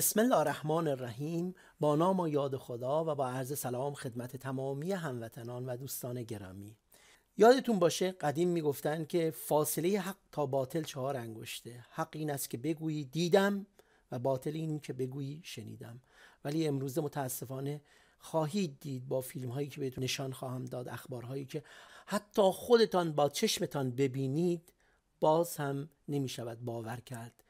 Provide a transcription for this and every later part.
بسم الله الرحمن الرحیم با نام و یاد خدا و با عرض سلام خدمت تمامی هموطنان و دوستان گرامی یادتون باشه قدیم میگفتن که فاصله حق تا باطل چهار انگشته حق این است که بگویی دیدم و باطل این که بگویی شنیدم ولی امروز متاسفانه خواهید دید با فیلم هایی که بهتون نشان خواهم داد اخبارهایی که حتی خودتان با چشمتان ببینید باز هم نمیشود باور کرد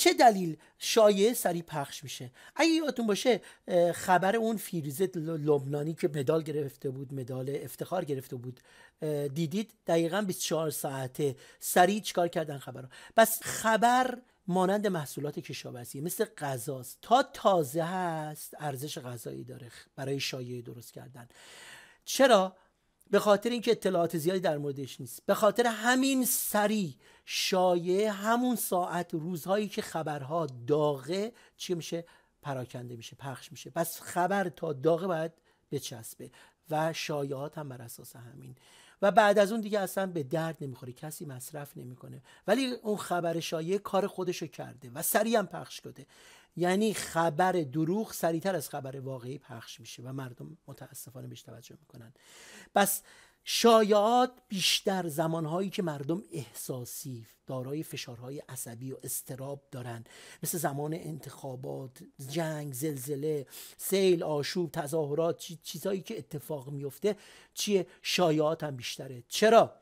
چه دلیل شایعه سریع پخش میشه اگه یادتون باشه خبر اون فیروزه لبنانی که مدال گرفته بود مدال افتخار گرفته بود دیدید دقیقا 24 ساعته سریع چیکار کردن خبر پس بس خبر مانند محصولات کشاورزی مثل غذاست تا تازه هست ارزش غذایی داره برای شایعه درست کردن چرا به خاطر اینکه اطلاعات زیادی در موردش نیست به خاطر همین سری شایعه همون ساعت روزهایی که خبرها داغه چی میشه پراکنده میشه پخش میشه پس خبر تا داغه باید بچسبه و شایعات هم بر اساس همین و بعد از اون دیگه اصلا به درد نمیخوره کسی مصرف نمیکنه ولی اون خبر شایعه کار خودشو کرده و سریع هم پخش شده یعنی خبر دروغ سریعتر از خبر واقعی پخش میشه و مردم متاسفانه بهش توجه میکنن پس شایعات بیشتر زمانهایی که مردم احساسی دارای فشارهای عصبی و استراب دارند مثل زمان انتخابات جنگ زلزله سیل آشوب تظاهرات چیزهایی که اتفاق میفته چیه شایعات هم بیشتره چرا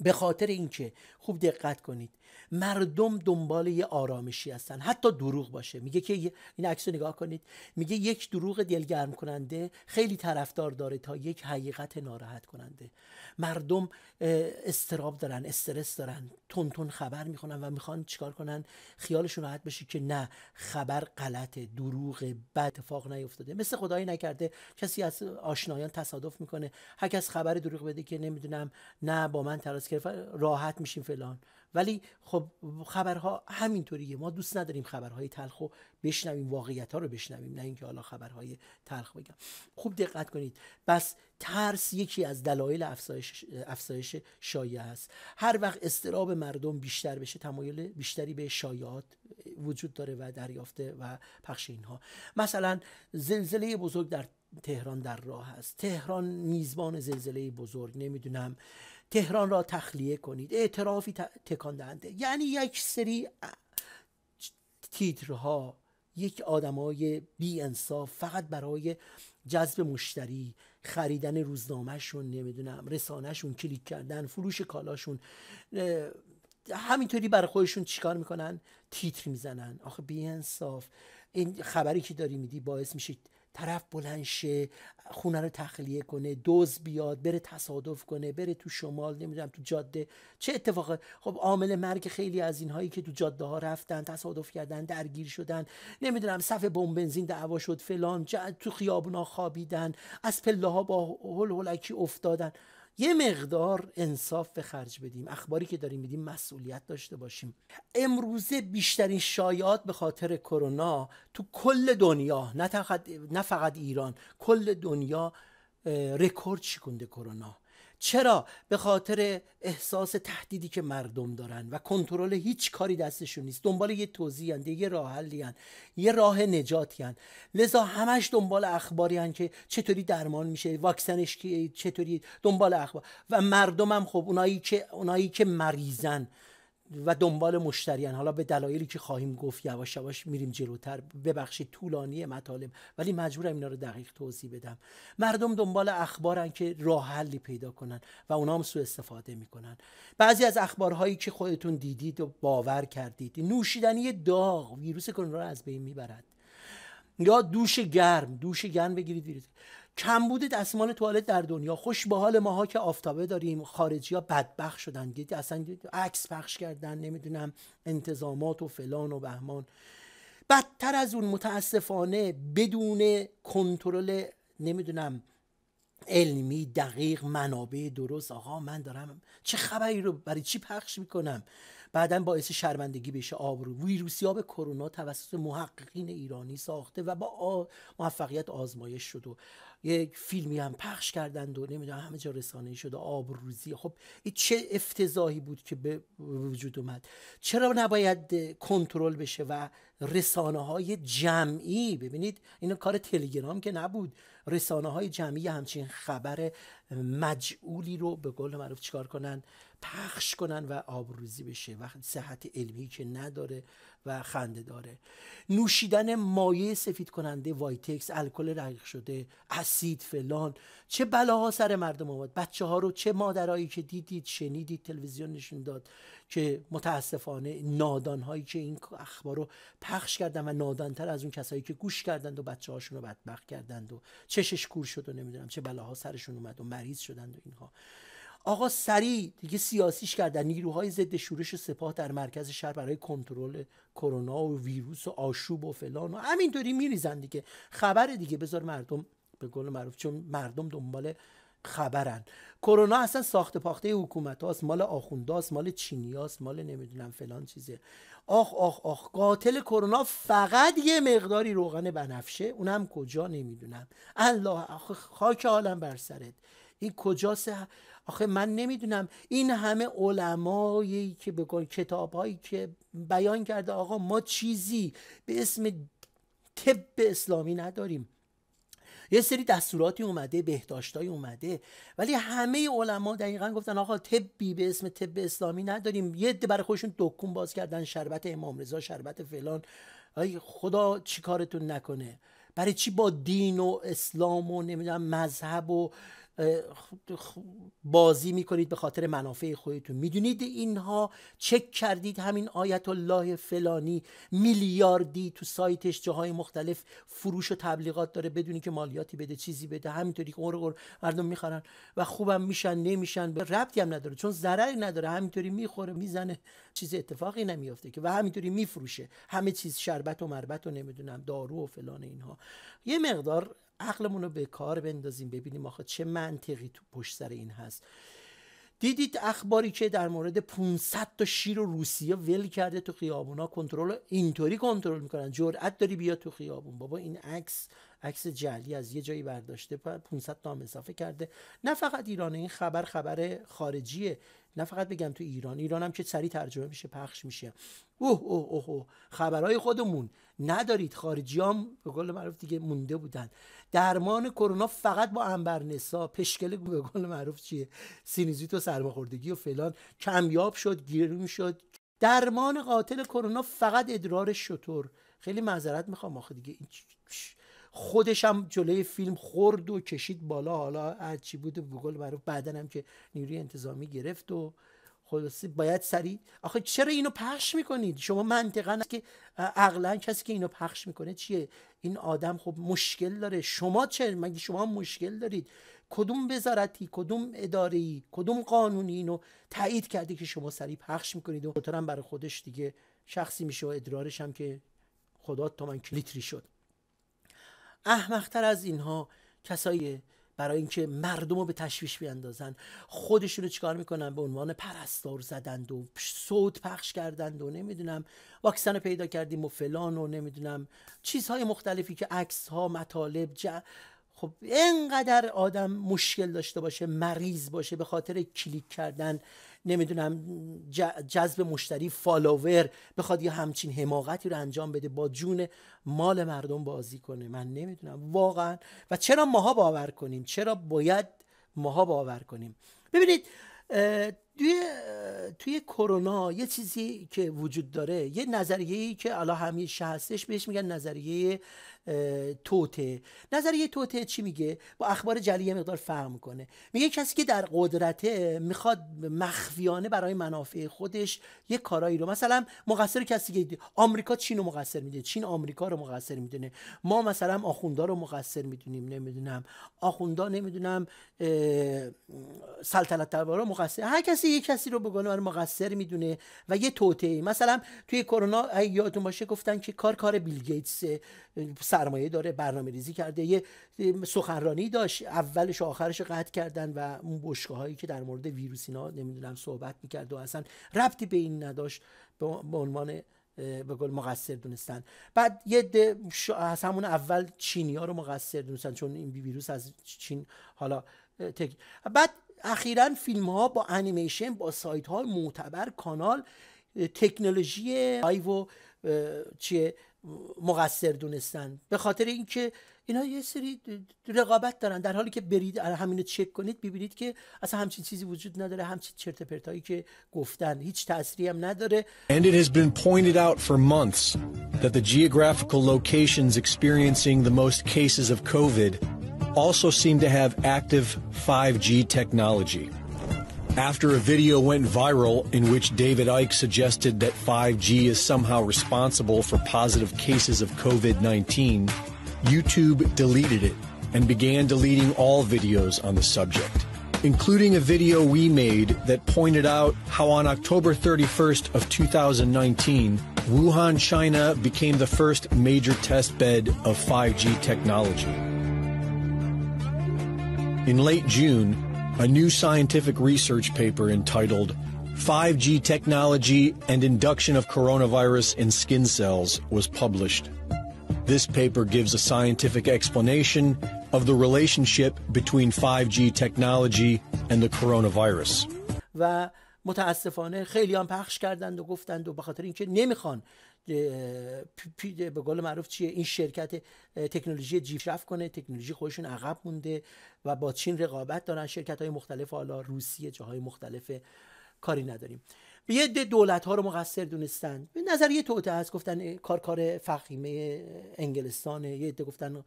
به خاطر اینکه خوب دقت کنید مردم دنبال یه آرامشی هستن حتی دروغ باشه میگه که این عکس نگاه کنید میگه یک دروغ دلگرم کننده خیلی طرفدار داره تا یک حقیقت ناراحت کننده مردم استراب دارن استرس دارن تون تون خبر میخونن و میخوان چیکار کنن خیالشون راحت بشه که نه خبر غلطه دروغ بد اتفاق نیفتاده مثل خدایی نکرده کسی از آشنایان تصادف میکنه هر کس خبر دروغ بده که نمیدونم نه با من تراس گرفت راحت میشیم فلان ولی خب خبرها همینطوریه ما دوست نداریم خبرهای تلخ رو بشنویم واقعیت ها رو بشنویم نه اینکه حالا خبرهای تلخ بگم خوب دقت کنید بس ترس یکی از دلایل افزایش, افسایش شایعه است هر وقت استراب مردم بیشتر بشه تمایل بیشتری به شایعات وجود داره و دریافته و پخش اینها مثلا زلزله بزرگ در تهران در راه است تهران میزبان زلزله بزرگ نمیدونم تهران را تخلیه کنید اعترافی تکان دهنده یعنی یک سری تیترها یک آدمای بی انصاف فقط برای جذب مشتری خریدن روزنامهشون نمیدونم رسانهشون کلیک کردن فروش کالاشون همینطوری برای خودشون چیکار میکنن تیتر میزنن آخه بی انصاف این خبری که داری میدی باعث میشید طرف بلنشه، خونه رو تخلیه کنه دوز بیاد بره تصادف کنه بره تو شمال نمیدونم تو جاده چه اتفاقه خب عامل مرگ خیلی از اینهایی که تو جاده ها رفتن تصادف کردن درگیر شدن نمیدونم صف بمب بنزین دعوا شد فلان تو خیابونا خوابیدن از پله ها با هول هولکی افتادن یه مقدار انصاف به خرج بدیم اخباری که داریم میدیم مسئولیت داشته باشیم امروزه بیشترین شایعات به خاطر کرونا تو کل دنیا نه, نه فقط ایران کل دنیا رکورد شکنده کرونا چرا به خاطر احساس تهدیدی که مردم دارن و کنترل هیچ کاری دستشون نیست دنبال یه توضیح هن. یه راه حلی یه راه نجاتی لذا همش دنبال اخباری که چطوری درمان میشه واکسنش چطوری دنبال اخبار و مردمم خب اونایی که اونایی که مریضن و دنبال مشتریان حالا به دلایلی که خواهیم گفت یواش یواش میریم جلوتر ببخشید طولانی مطالب ولی مجبورم اینا رو دقیق توضیح بدم مردم دنبال اخبارن که راه حلی پیدا کنن و اونا هم سوء استفاده میکنن بعضی از اخبارهایی که خودتون دیدید و باور کردید نوشیدنی داغ ویروس کرونا رو از بین میبرد یا دوش گرم دوش گرم بگیرید ویروس کمبود دستمال توالت در دنیا خوش به حال ماها که آفتابه داریم خارجی ها بدبخ شدن دیدی اصلا عکس پخش کردن نمیدونم انتظامات و فلان و بهمان بدتر از اون متاسفانه بدون کنترل نمیدونم علمی دقیق منابع درست آقا من دارم چه خبری رو برای چی پخش میکنم بعدا باعث شرمندگی بشه آبرو به کرونا توسط محققین ایرانی ساخته و با موفقیت آزمایش شد و یک فیلمی هم پخش کردن و نمیدونم همه جا رسانه شده آبروزی خب این چه افتضاحی بود که به وجود اومد چرا نباید کنترل بشه و رسانه های جمعی ببینید اینو کار تلگرام که نبود رسانه های جمعی همچین خبر مجعولی رو به قول معروف چکار کنن پخش کنن و آبروزی بشه و صحت علمی که نداره و خنده داره نوشیدن مایه سفید کننده وایتکس الکل رقیق شده اسید فلان چه بلاها سر مردم آمد بچه ها رو چه مادرایی که دیدید شنیدید تلویزیون نشون داد که متاسفانه نادان هایی که این اخبار رو پخش کردن و نادانتر از اون کسایی که گوش کردند و بچه هاشون رو بدبخت کردند و چشش کور شد و نمیدونم چه بلاها سرشون اومد و مریض شدند و اینها آقا سریع دیگه سیاسیش کردن نیروهای ضد شورش سپاه در مرکز شهر برای کنترل کرونا و ویروس و آشوب و فلان و همینطوری میریزن دیگه خبر دیگه بذار مردم به قول معروف چون مردم دنبال خبرن کرونا اصلا ساخت پاخته حکومت هاست مال آخونداست مال چینیاست مال نمیدونم فلان چیزه آخ آخ آخ قاتل کرونا فقط یه مقداری روغن بنفشه اونم کجا نمیدونم الله خاک عالم بر سرت این کجاست آخه من نمیدونم این همه علمایی که بگن کتابهایی که بیان کرده آقا ما چیزی به اسم طب اسلامی نداریم یه سری دستوراتی اومده بهداشتایی اومده ولی همه علما دقیقا گفتن آقا طبی به اسم طب اسلامی نداریم یه عده برای خودشون دکون باز کردن شربت امام رضا شربت فلان ای خدا چی کارتون نکنه برای چی با دین و اسلام و نمیدونم مذهب و بازی میکنید به خاطر منافع خودتون میدونید اینها چک کردید همین آیت الله فلانی میلیاردی تو سایتش جاهای مختلف فروش و تبلیغات داره بدونی که مالیاتی بده چیزی بده همینطوری که قر مردم میخرن و خوبم میشن نمیشن ربطی هم نداره چون ضرری نداره همینطوری میخوره میزنه چیز اتفاقی نمیافته که و همینطوری میفروشه همه چیز شربت و مربت و نمیدونم دارو و فلان اینها یه مقدار عقلمون رو به کار بندازیم ببینیم آخه چه منطقی تو پشت سر این هست دیدید اخباری که در مورد 500 تا شیر و روسیه ول کرده تو خیابونا کنترل اینطوری کنترل میکنن جرأت داری بیا تو خیابون بابا این عکس عکس جعلی از یه جایی برداشته 500 تا اضافه کرده نه فقط ایرانه این خبر خبر خارجیه نه فقط بگم تو ایران ایران هم که سریع ترجمه میشه پخش میشه اوه اوه اوه, خبرهای خودمون ندارید خارجی به قول معروف دیگه مونده بودن درمان کرونا فقط با انبرنسا پشکل به قول معروف چیه سینیزیت و سرماخوردگی و فلان کمیاب شد گیرون شد درمان قاتل کرونا فقط ادرار شطور خیلی معذرت میخوام آخه دیگه این هم جلوی فیلم خورد و کشید بالا حالا چی بود گوگل برای بعدن هم که نیروی انتظامی گرفت و خلاصه باید سریع آخه چرا اینو پخش میکنید شما منطقا که عقلا کسی که اینو پخش میکنه چیه این آدم خب مشکل داره شما چه مگه شما مشکل دارید کدوم وزارتی کدوم اداره کدوم قانونی اینو تایید کرده که شما سریع پخش میکنید و برای خودش دیگه شخصی میشه و هم که خدا تا من کلیتری شد احمقتر از اینها کسایی برای اینکه مردم رو به تشویش بیاندازن خودشون رو چیکار میکنن به عنوان پرستار زدند و صوت پخش کردند و نمیدونم واکسن رو پیدا کردیم و فلان و نمیدونم چیزهای مختلفی که عکس ها مطالب ج... خب اینقدر آدم مشکل داشته باشه مریض باشه به خاطر کلیک کردن نمیدونم جذب مشتری فالوور بخواد یا همچین حماقتی رو انجام بده با جون مال مردم بازی کنه من نمیدونم واقعا و چرا ماها باور کنیم چرا باید ماها باور کنیم ببینید توی توی کرونا یه چیزی که وجود داره یه نظریه که الان همیشه هستش بهش میگن نظریه توته نظریه توته چی میگه با اخبار جلی مقدار فرق میکنه میگه کسی که در قدرته میخواد مخفیانه برای منافع خودش یه کارایی رو مثلا مقصر کسی که آمریکا چین رو مقصر میده چین آمریکا رو مقصر میدونه ما مثلا آخوندا رو مقصر میدونیم نمیدونم آخوندا نمیدونم سلطنت رو مقصر هر کسی یه کسی رو بگونه مقصر میدونه و یه توته مثلا توی کرونا یادتون باشه گفتن که کار کار بیل گیتس سرمایه داره برنامه ریزی کرده یه سخنرانی داشت اولش آخرش قطع کردن و اون بشگاه هایی که در مورد ویروسینا نمیدونم صحبت میکرد و اصلا ربطی به این نداشت به عنوان به گل مقصر دونستن بعد یه ده از همون اول چینی ها رو مقصر دونستن چون این ویروس از چین حالا بعد اخیرا فیلم ها با انیمیشن با سایت ها معتبر کانال تکنولوژی چیه مقصر دونستن به خاطر اینکه اینا یه سری رقابت دارن در حالی که برید همینو چک کنید ببینید که اصلا همچین چیزی وجود نداره همچین چرت پرتایی که گفتن هیچ تأثیری هم نداره And it has been pointed out for months that the geographical locations experiencing the most cases of COVID also seem to have active 5G technology. after a video went viral in which David Icke suggested that 5G is somehow responsible for positive cases of COVID 19, YouTube deleted it and began deleting all videos on the subject, including a video we made that pointed out how on October 31st of 2019, Wuhan, China became the first major test bed of 5G technology. In late June, a new scientific research paper entitled 5G Technology and Induction of Coronavirus in Skin Cells was published. This paper gives a scientific explanation of the relationship between 5G technology and the coronavirus. و متاسفانه خیلی هم پخش کردند و گفتند و به خاطر اینکه نمیخوان به قول معروف چیه این شرکت تکنولوژی جیف رفت کنه تکنولوژی خودشون عقب مونده و با چین رقابت دارن شرکت های مختلف حالا روسیه جاهای مختلف کاری نداریم به یه ده دولت ها رو مقصر دونستن به نظر یه توته هست گفتن کار کار فقیمه انگلستان یه ده گفتن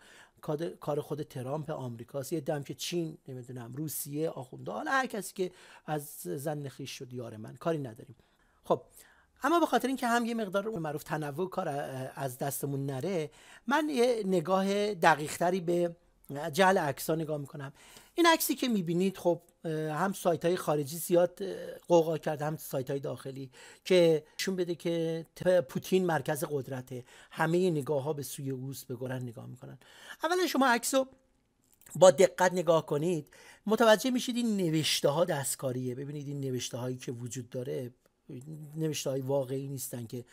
کار خود ترامپ آمریکاست یه دم که چین نمیدونم روسیه آخونده حالا هر کسی که از زن نخیش شد یار من کاری نداریم خب اما به خاطر اینکه هم یه مقدار معروف تنوع کار از دستمون نره من یه نگاه دقیقتری به جل عکس ها نگاه میکنم این عکسی که میبینید خب هم سایت های خارجی زیاد قوقا کرده هم سایت های داخلی که نشون بده که پوتین مرکز قدرته همه نگاه ها به سوی اوست به گرن نگاه میکنن اولا شما عکس رو با دقت نگاه کنید متوجه میشید این نوشته ها دستکاریه ببینید این نوشته هایی که وجود داره نوشته های واقعی نیستن که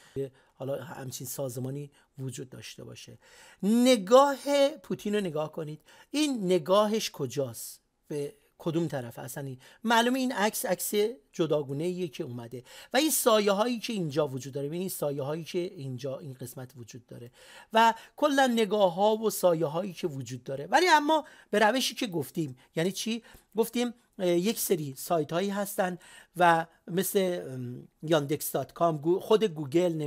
حالا همچین سازمانی وجود داشته باشه نگاه پوتین رو نگاه کنید این نگاهش کجاست به کدوم طرف اصلا معلومه این عکس عکس جداگونه ایه که اومده و این سایه هایی که اینجا وجود داره این یعنی سایه هایی که اینجا این قسمت وجود داره و کلا نگاه ها و سایه هایی که وجود داره ولی اما به روشی که گفتیم یعنی چی گفتیم یک سری سایت هایی هستن و مثل یاندکس دات کام خود گوگل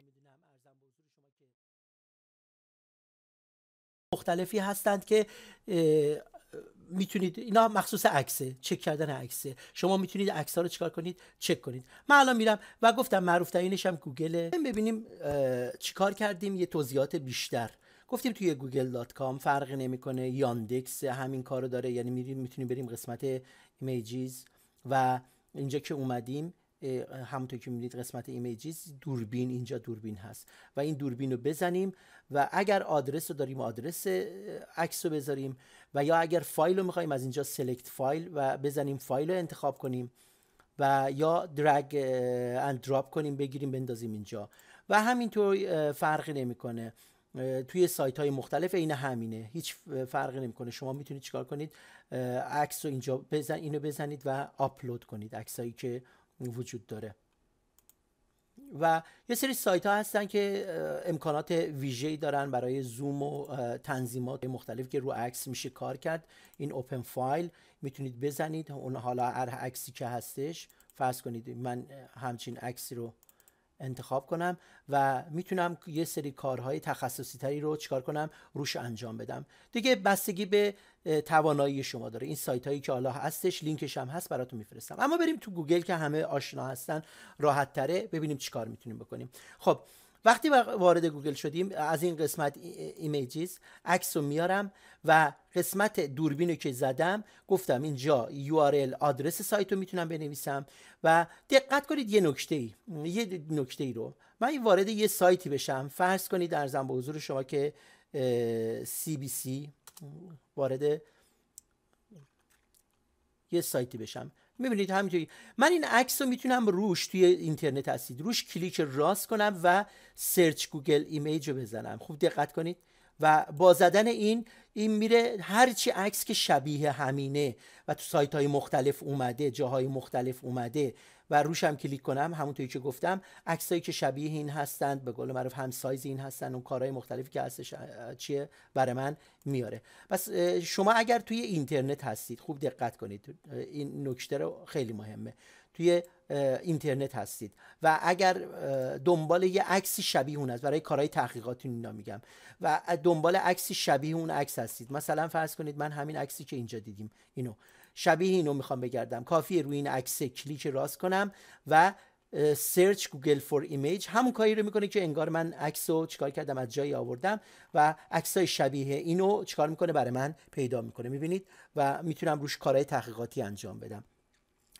مختلفی هستند که میتونید اینا مخصوص عکسه چک کردن عکسه شما میتونید عکس ها رو چیکار کنید چک کنید من الان میرم و گفتم معروف ترینش هم گوگل ببینیم چیکار کردیم یه توضیحات بیشتر گفتیم توی گوگل دات کام فرق نمیکنه یاندکس همین کارو داره یعنی میریم میتونیم بریم قسمت ایمیجیز و اینجا که اومدیم همونطور که میبینید قسمت ایمیجیز دوربین اینجا دوربین هست و این دوربین رو بزنیم و اگر آدرس رو داریم آدرس عکس رو بذاریم و یا اگر فایل رو میخوایم از اینجا سلکت فایل و بزنیم فایل رو انتخاب کنیم و یا درگ اند دراپ کنیم بگیریم بندازیم اینجا و همینطور فرقی نمیکنه توی سایت های مختلف این همینه هیچ فرقی نمیکنه شما میتونید چیکار کنید عکس رو اینجا بزن اینو بزنید و آپلود کنید عکسایی که وجود داره و یه سری سایت ها هستن که امکانات ای دارن برای زوم و تنظیمات مختلف که رو عکس میشه کار کرد این اوپن فایل میتونید بزنید اون حالا هر عکسی که هستش فرض کنید من همچین عکسی رو انتخاب کنم و میتونم یه سری کارهای تخصصی تری رو چیکار کنم روش انجام بدم دیگه بستگی به توانایی شما داره این سایت هایی که الله هستش لینکش هم هست براتون میفرستم اما بریم تو گوگل که همه آشنا هستن راحت تره ببینیم چیکار میتونیم بکنیم خب وقتی وارد گوگل شدیم از این قسمت ایمیجیز عکس رو میارم و قسمت دوربین رو که زدم گفتم اینجا URL آدرس سایت رو میتونم بنویسم و دقت کنید یه نکته ای یه نکته ای رو من وارد یه سایتی بشم فرض کنید ارزم به حضور شما که سی وارد یه سایتی بشم میبینید همینجوری من این عکس رو میتونم روش توی اینترنت هستید روش کلیک راست کنم و سرچ گوگل ایمیج رو بزنم خوب دقت کنید و با زدن این این میره هرچی عکس که شبیه همینه و تو سایت های مختلف اومده جاهای مختلف اومده و روش هم کلیک کنم همونطوری که گفتم عکسایی که شبیه این هستند به قول معروف هم سایز این هستند اون کارهای مختلفی که هستش چیه برای من میاره پس شما اگر توی اینترنت هستید خوب دقت کنید این نکته رو خیلی مهمه توی اینترنت هستید و اگر دنبال یه عکسی شبیه اون است برای کارهای تحقیقاتی اینا میگم و دنبال عکسی شبیه اون عکس هستید مثلا فرض کنید من همین عکسی که اینجا دیدیم اینو شبیه اینو میخوام بگردم کافی روی این عکس کلیک راست کنم و سرچ گوگل فور ایمیج همون کاری رو میکنه که انگار من عکس رو چیکار کردم از جایی آوردم و عکس های شبیه اینو چکار میکنه برای من پیدا میکنه میبینید و میتونم روش کارهای تحقیقاتی انجام بدم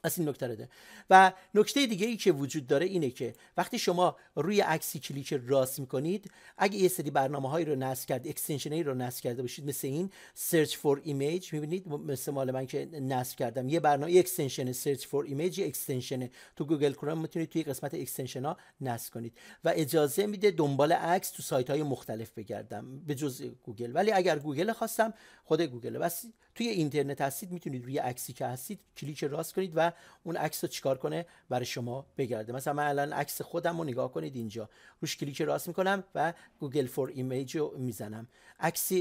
از این نکته ده و نکته دیگه ای که وجود داره اینه که وقتی شما روی عکسی کلیک راست میکنید اگه یه سری برنامه هایی رو نصب کرد اکستنشن رو نصب کرده باشید مثل این سرچ فور ایمیج میبینید مثل مال من که نصب کردم یه برنامه اکستنشن سرچ فور ایمیج اکستنشن تو گوگل کروم میتونید توی قسمت اکستنشن ها نصب کنید و اجازه میده دنبال عکس تو سایت های مختلف بگردم به جز گوگل ولی اگر گوگل خواستم خود گوگل بس توی اینترنت هستید میتونید روی عکسی که هستید کلیک راست کنید و اون عکس رو چیکار کنه برای شما بگرده مثلا من الان عکس خودم رو نگاه کنید اینجا روش کلیک راست میکنم و گوگل فور ایمیج رو میزنم عکس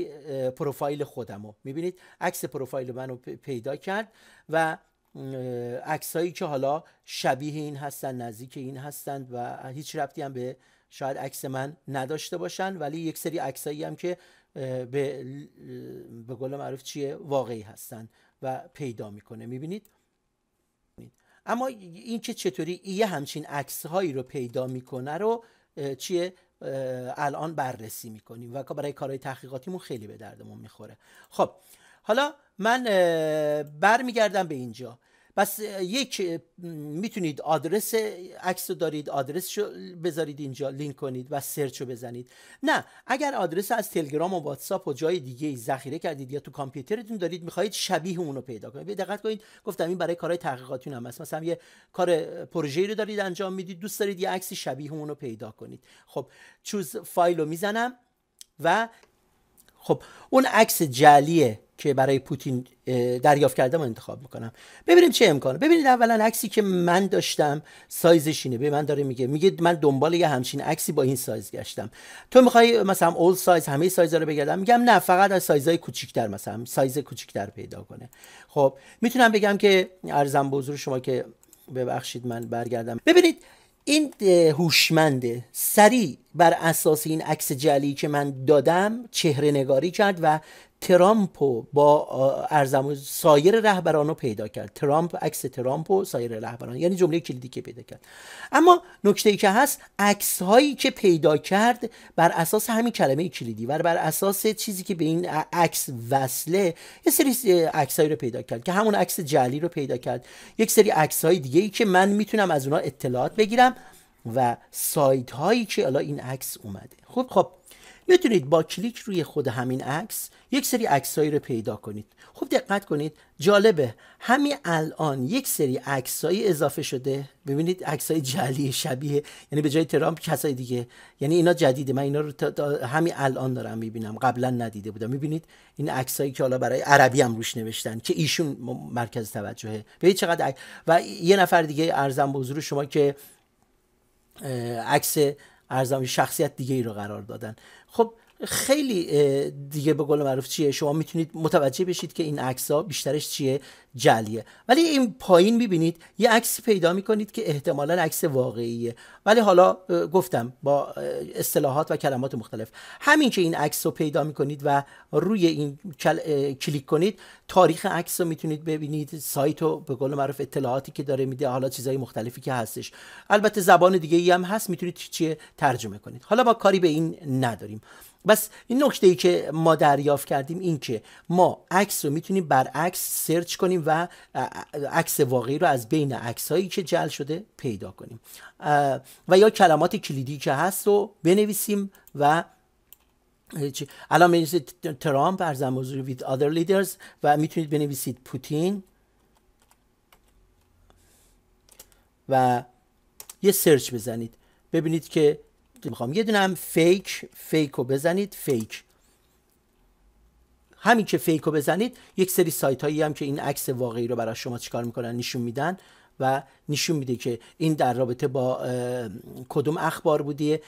پروفایل خودم رو میبینید عکس پروفایل رو پیدا کرد و عکسایی که حالا شبیه این هستن نزدیک این هستند و هیچ ربطی هم به شاید عکس من نداشته باشن ولی یک سری عکسایی هم که به به قول معروف چیه واقعی هستن و پیدا میکنه میبینید اما این که چطوری یه همچین عکس هایی رو پیدا میکنه رو چیه الان بررسی میکنیم و برای کارهای تحقیقاتیمون خیلی به دردمون میخوره خب حالا من برمیگردم به اینجا پس یک میتونید آدرس عکس رو دارید آدرس رو بذارید اینجا لینک کنید و سرچ رو بزنید نه اگر آدرس از تلگرام و واتساپ و جای دیگه ای ذخیره کردید یا تو کامپیوترتون دارید میخواهید شبیه اون رو پیدا کنید دقت کنید گفتم این برای کارهای تحقیقاتی هم هست مثلا یه کار پروژه‌ای رو دارید انجام میدید دوست دارید یه عکس شبیه اون رو پیدا کنید خب چوز فایل رو میزنم و خب اون عکس جلیه که برای پوتین دریافت کردم انتخاب میکنم ببینیم چه امکانه ببینید اولا عکسی که من داشتم سایزش اینه به من داره میگه میگه من دنبال یه همچین عکسی با این سایز گشتم تو میخوای مثلا اول سایز همه سایزها رو بگردم میگم نه فقط از سایزهای کوچیکتر مثلا سایز کوچیکتر پیدا کنه خب میتونم بگم که ارزم به حضور شما که ببخشید من برگردم ببینید این هوشمنده سریع بر اساس این عکس جلی که من دادم چهره نگاری کرد و ترامپ و با ارزم سایر رهبران رو پیدا کرد ترامپ عکس ترامپ و سایر رهبران یعنی جمله کلیدی که پیدا کرد اما نکته ای که هست عکس هایی که پیدا کرد بر اساس همین کلمه کلیدی و بر اساس چیزی که به این عکس وصله یه سری عکس هایی رو پیدا کرد که همون عکس جلی رو پیدا کرد یک سری عکس های دیگه ای که من میتونم از اونها اطلاعات بگیرم و سایت هایی که حالا این عکس اومده خب خب میتونید با کلیک روی خود همین عکس یک سری عکسایی رو پیدا کنید خوب دقت کنید جالبه همین الان یک سری عکسایی اضافه شده ببینید عکسای جلی شبیه یعنی به جای ترامپ کسای دیگه یعنی اینا جدیده من اینا رو همین الان دارم میبینم قبلا ندیده بودم میبینید این عکسایی که حالا برای عربی هم روش نوشتن که ایشون مرکز توجهه ببینید چقدر و یه نفر دیگه ارزم به حضور شما که عکس ارزم شخصیت دیگه ای رو قرار دادن خب خیلی دیگه به قول معروف چیه شما میتونید متوجه بشید که این عکس ها بیشترش چیه جلیه ولی این پایین میبینید یه عکسی پیدا میکنید که احتمالا عکس واقعیه ولی حالا گفتم با اصطلاحات و کلمات مختلف همین که این عکس رو پیدا میکنید و روی این کلیک کنید تاریخ عکس رو میتونید ببینید سایت رو به قول معروف اطلاعاتی که داره میده حالا چیزهای مختلفی که هستش البته زبان دیگه هم هست میتونید چیه ترجمه کنید حالا با کاری به این نداریم بس این نکته ای که ما دریافت کردیم این که ما عکس رو میتونیم برعکس سرچ کنیم و عکس واقعی رو از بین عکس هایی که جل شده پیدا کنیم و یا کلمات کلیدی که هست رو بنویسیم و الان بنویسید ترامپ ارزم موضوع with other leaders و میتونید بنویسید پوتین و یه سرچ بزنید ببینید که میخوام یه دونه فیک فیک رو بزنید فیک همین که فیک رو بزنید یک سری سایت هایی هم که این عکس واقعی رو برای شما چیکار میکنن نشون میدن و نشون میده که این در رابطه با کدوم اخبار بوده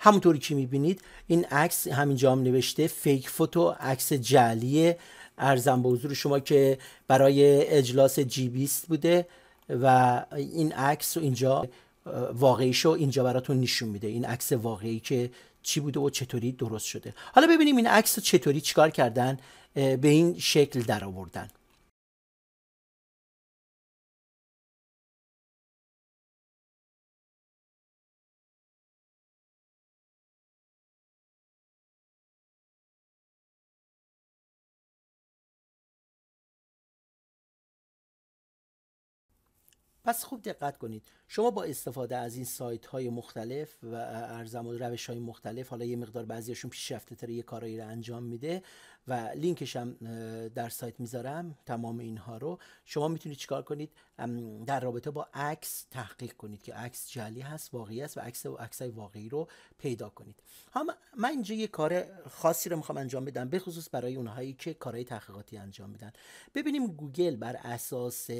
همونطوری که میبینید این عکس همینجا هم نوشته فیک فوتو عکس جعلی ارزم به حضور شما که برای اجلاس جی بیست بوده و این عکس رو اینجا واقعیشو اینجا براتون نشون میده این عکس واقعی که چی بوده و چطوری درست شده حالا ببینیم این عکس چطوری چیکار کردن به این شکل درآوردن. پس خوب دقت کنید شما با استفاده از این سایت های مختلف و ارزم و روش های مختلف حالا یه مقدار بعضیشون پیشرفته تر یه کارایی رو انجام میده و لینکش هم در سایت میذارم تمام اینها رو شما میتونید چیکار کنید در رابطه با عکس تحقیق کنید که عکس جلی هست واقعی است و عکس و عکس های واقعی رو پیدا کنید هم من اینجا یه کار خاصی رو میخوام انجام بدم به خصوص برای اونهایی که کارهای تحقیقاتی انجام میدن ببینیم گوگل بر اساس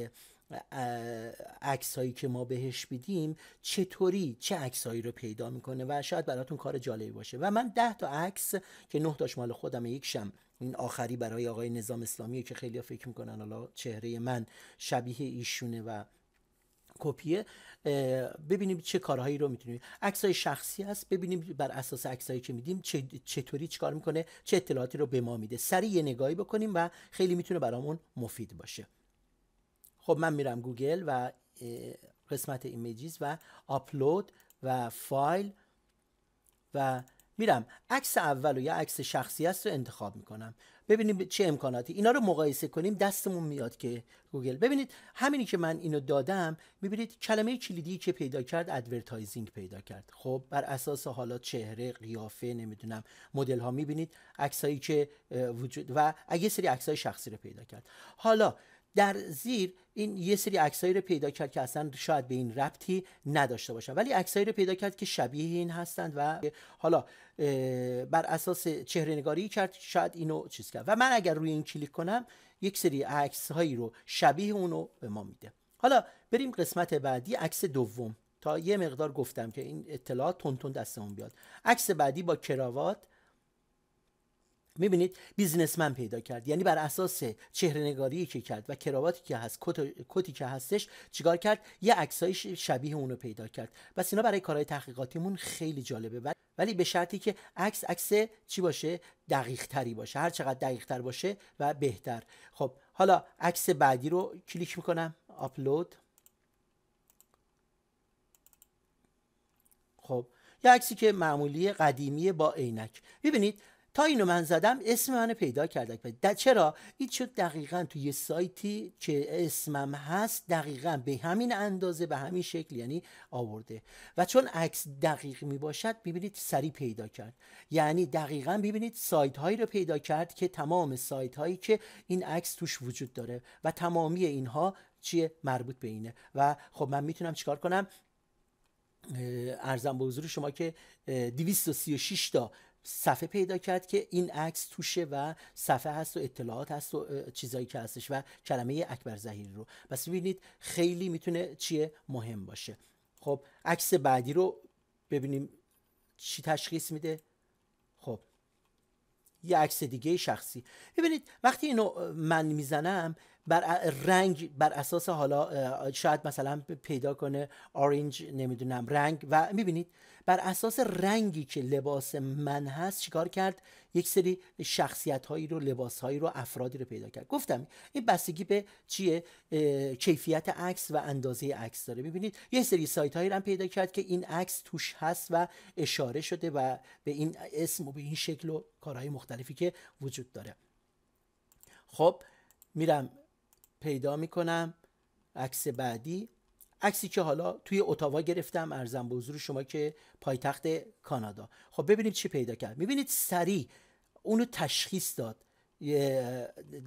عکس هایی که ما بهش بیدیم چطوری چه عکس هایی رو پیدا میکنه و شاید براتون کار جالبی باشه و من ده تا عکس که نه تاش مال خودم یکشم این آخری برای آقای نظام اسلامی که خیلی فکر میکنن حالا چهره من شبیه ایشونه و کپیه ببینیم چه کارهایی رو میتونیم عکس های شخصی هست ببینیم بر اساس عکسایی که میدیم چطوری چیکار میکنه چه اطلاعاتی رو به ما میده سریع نگاهی بکنیم و خیلی میتونه برامون مفید باشه خب من میرم گوگل و قسمت ایمیجیز و آپلود و فایل و میرم عکس اول و یا عکس شخصی است رو انتخاب میکنم ببینیم چه امکاناتی اینا رو مقایسه کنیم دستمون میاد که گوگل ببینید همینی که من اینو دادم میبینید کلمه کلیدی که پیدا کرد ادورتایزینگ پیدا کرد خب بر اساس حالا چهره قیافه نمیدونم مدل ها میبینید عکسایی که وجود و اگه سری عکسای شخصی رو پیدا کرد حالا در زیر این یه سری عکسایی رو پیدا کرد که اصلا شاید به این ربطی نداشته باشن ولی عکسایی رو پیدا کرد که شبیه این هستند و حالا بر اساس چهره نگاری کرد شاید اینو چیز کرد و من اگر روی این کلیک کنم یک سری عکس هایی رو شبیه اونو به ما میده حالا بریم قسمت بعدی عکس دوم تا یه مقدار گفتم که این اطلاعات تون تون دستمون بیاد عکس بعدی با کراوات میبینید بیزنسمن پیدا کرد یعنی بر اساس چهره نگاری که کرد و کراواتی که هست کتی که هستش چیکار کرد یه عکسای شبیه اونو پیدا کرد بس اینا برای کارهای تحقیقاتیمون خیلی جالبه ولی به شرطی که عکس عکس چی باشه دقیق تری باشه هر چقدر دقیق تر باشه و بهتر خب حالا عکس بعدی رو کلیک میکنم آپلود خب یه عکسی که معمولی قدیمی با عینک ببینید تا اینو من زدم اسم منو پیدا کرد در چرا این شد دقیقا توی یه سایتی که اسمم هست دقیقا به همین اندازه به همین شکل یعنی آورده و چون عکس دقیق می باشد ببینید سریع پیدا کرد یعنی دقیقا ببینید سایت هایی رو پیدا کرد که تمام سایت هایی که این عکس توش وجود داره و تمامی اینها چیه مربوط به اینه و خب من میتونم چیکار کنم ارزم به حضور شما که 236 تا صفحه پیدا کرد که این عکس توشه و صفحه هست و اطلاعات هست و چیزایی که هستش و کلمه اکبر زهیری رو پس ببینید خیلی میتونه چیه مهم باشه خب عکس بعدی رو ببینیم چی تشخیص میده خب یه عکس دیگه شخصی ببینید وقتی اینو من میزنم بر رنگ بر اساس حالا شاید مثلا پیدا کنه آرنج نمیدونم رنگ و میبینید بر اساس رنگی که لباس من هست چیکار کرد یک سری شخصیت هایی رو لباس هایی رو افرادی رو پیدا کرد گفتم این بستگی به چیه کیفیت عکس و اندازه عکس داره میبینید یه سری سایت هایی رو هم پیدا کرد که این عکس توش هست و اشاره شده و به این اسم و به این شکل و کارهای مختلفی که وجود داره خب میرم پیدا میکنم عکس بعدی عکسی که حالا توی اتاوا گرفتم ارزم به حضور شما که پایتخت کانادا خب ببینیم چی پیدا کرد میبینید سریع اونو تشخیص داد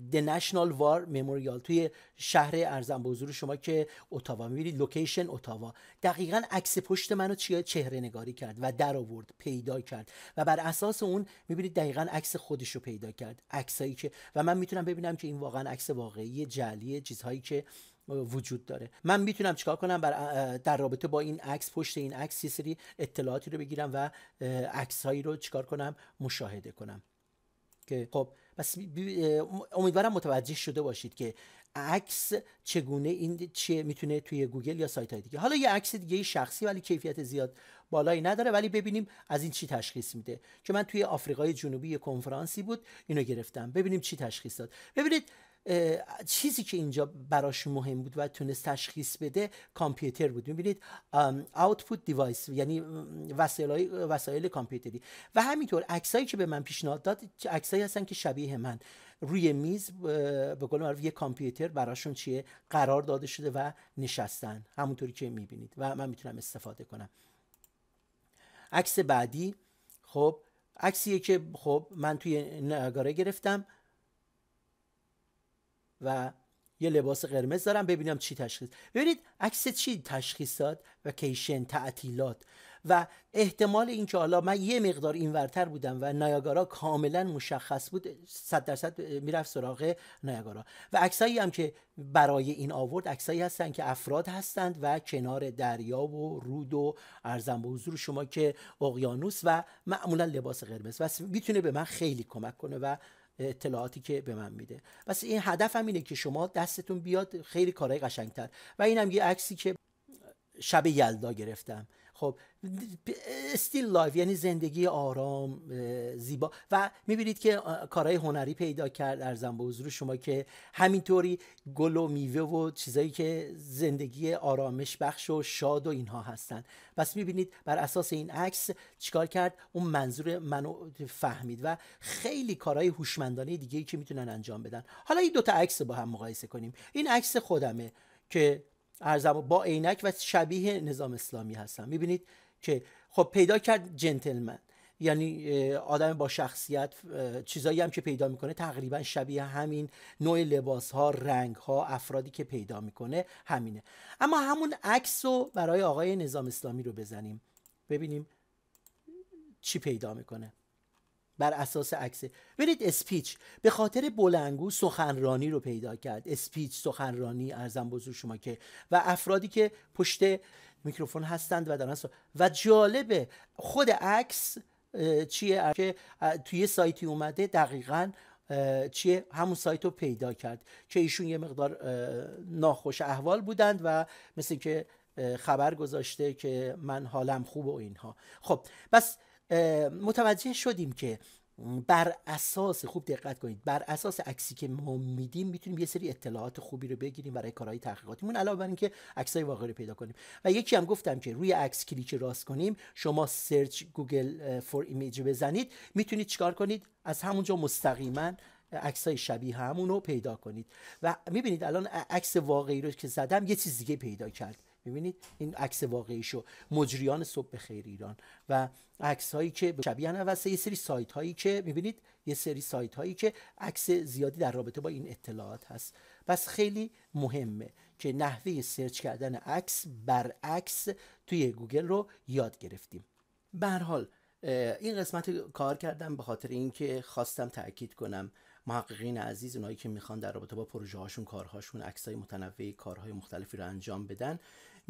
دی نشنال وار مموریال توی شهر ارزم بزرگ شما که اتاوا میبینید لوکیشن اتاوا دقیقا عکس پشت منو چیه چهره نگاری کرد و در آورد پیدا کرد و بر اساس اون میبینید دقیقا عکس خودش رو پیدا کرد عکسایی که و من میتونم ببینم که این واقعا عکس واقعی جعلی چیزهایی که وجود داره من میتونم چیکار کنم بر در رابطه با این عکس پشت این عکس یه سری اطلاعاتی رو بگیرم و عکسهایی رو چیکار کنم مشاهده کنم که خب پس امیدوارم متوجه شده باشید که عکس چگونه این چه میتونه توی گوگل یا سایت های دیگه حالا یه عکس دیگه شخصی ولی کیفیت زیاد بالایی نداره ولی ببینیم از این چی تشخیص میده که من توی آفریقای جنوبی یه کنفرانسی بود اینو گرفتم ببینیم چی تشخیص داد ببینید چیزی که اینجا براش مهم بود و تونست تشخیص بده کامپیوتر بود میبینید آوتپوت دیوایس یعنی وسایل, وسایل کامپیوتری و همینطور عکسایی که به من پیشنهاد داد عکسایی هستن که شبیه من روی میز به قول معروف یه کامپیوتر براشون چیه قرار داده شده و نشستن همونطوری که میبینید و من میتونم استفاده کنم عکس بعدی خب عکسیه که خب من توی نگاره گرفتم و یه لباس قرمز دارم ببینم چی تشخیص ببینید عکس چی تشخیصات و کیشن تعطیلات و احتمال اینکه حالا من یه مقدار اینورتر بودم و نایاگارا کاملا مشخص بود 100 درصد میرفت سراغ نایاگارا و عکسایی هم که برای این آورد عکسایی هستن که افراد هستند و کنار دریا و رود و ارزم به حضور شما که اقیانوس و معمولا لباس قرمز و میتونه به من خیلی کمک کنه و اطلاعاتی که به من میده پس این هدفم اینه که شما دستتون بیاد خیلی کارهای قشنگتر و اینم یه عکسی که شب یلدا گرفتم خب استیل لایف یعنی زندگی آرام زیبا و میبینید که کارهای هنری پیدا کرد ارزم به حضور شما که همینطوری گل و میوه و چیزایی که زندگی آرامش بخش و شاد و اینها هستند پس میبینید بر اساس این عکس چیکار کرد اون منظور منو فهمید و خیلی کارهای هوشمندانه دیگه ای که میتونن انجام بدن حالا این دوتا عکس با هم مقایسه کنیم این عکس خودمه که ارزم با عینک و شبیه نظام اسلامی هستن میبینید که خب پیدا کرد جنتلمن یعنی آدم با شخصیت چیزایی هم که پیدا میکنه تقریبا شبیه همین نوع لباس ها رنگ ها افرادی که پیدا میکنه همینه اما همون عکس رو برای آقای نظام اسلامی رو بزنیم ببینیم چی پیدا میکنه بر اساس عکس برید اسپیچ به خاطر بلنگو سخنرانی رو پیدا کرد اسپیچ سخنرانی ارزم بزرگ شما که و افرادی که پشت میکروفون هستند و دارن و جالبه خود عکس چیه که توی سایتی اومده دقیقا چیه همون سایت رو پیدا کرد که ایشون یه مقدار ناخوش احوال بودند و مثل که خبر گذاشته که من حالم خوب و اینها خب بس متوجه شدیم که بر اساس خوب دقت کنید بر اساس عکسی که ما میدیم میتونیم یه سری اطلاعات خوبی رو بگیریم برای کارهای تحقیقاتیمون علاوه بر اینکه عکسای واقعی رو پیدا کنیم و یکی هم گفتم که روی عکس کلیک راست کنیم شما سرچ گوگل فور ایمیج بزنید میتونید چیکار کنید از همونجا مستقیما های شبیه همون رو پیدا کنید و میبینید الان عکس واقعی رو که زدم یه چیز دیگه پیدا کرد میبینید این عکس واقعی شو مجریان صبح خیر ایران و عکس هایی که شبیه نوسته یه سری سایت هایی که میبینید یه سری سایت هایی که عکس زیادی در رابطه با این اطلاعات هست بس خیلی مهمه که نحوه سرچ کردن عکس عکس توی گوگل رو یاد گرفتیم به حال این قسمت کار کردم به خاطر اینکه خواستم تاکید کنم محققین عزیز اونایی که میخوان در رابطه با پروژه هاشون کارهاشون عکسای متنوعی کارهای مختلفی رو انجام بدن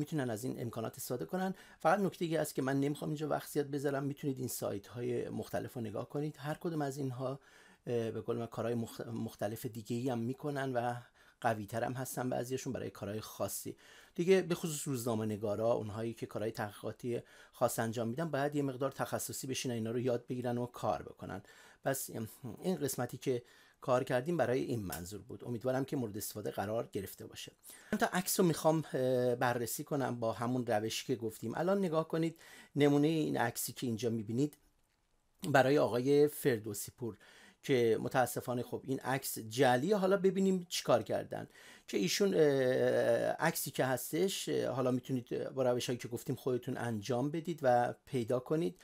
میتونن از این امکانات استفاده کنن فقط نکته ای است که من نمیخوام اینجا وقت زیاد بذارم میتونید این سایت های مختلف رو نگاه کنید هر کدوم از اینها به قول من کارهای مختلف دیگه ای هم میکنن و قوی تر هم هستن بعضیشون برای کارهای خاصی دیگه به خصوص روزنامه نگارا اونهایی که کارهای تحقیقاتی خاص انجام میدن باید یه مقدار تخصصی بشینن اینا رو یاد بگیرن و کار بکنن پس این قسمتی که کار کردیم برای این منظور بود امیدوارم که مورد استفاده قرار گرفته باشه تا عکس رو میخوام بررسی کنم با همون روشی که گفتیم الان نگاه کنید نمونه این عکسی که اینجا میبینید برای آقای فردوسی پور که متاسفانه خب این عکس جلی حالا ببینیم چیکار کردن که ایشون عکسی که هستش حالا میتونید با روش هایی که گفتیم خودتون انجام بدید و پیدا کنید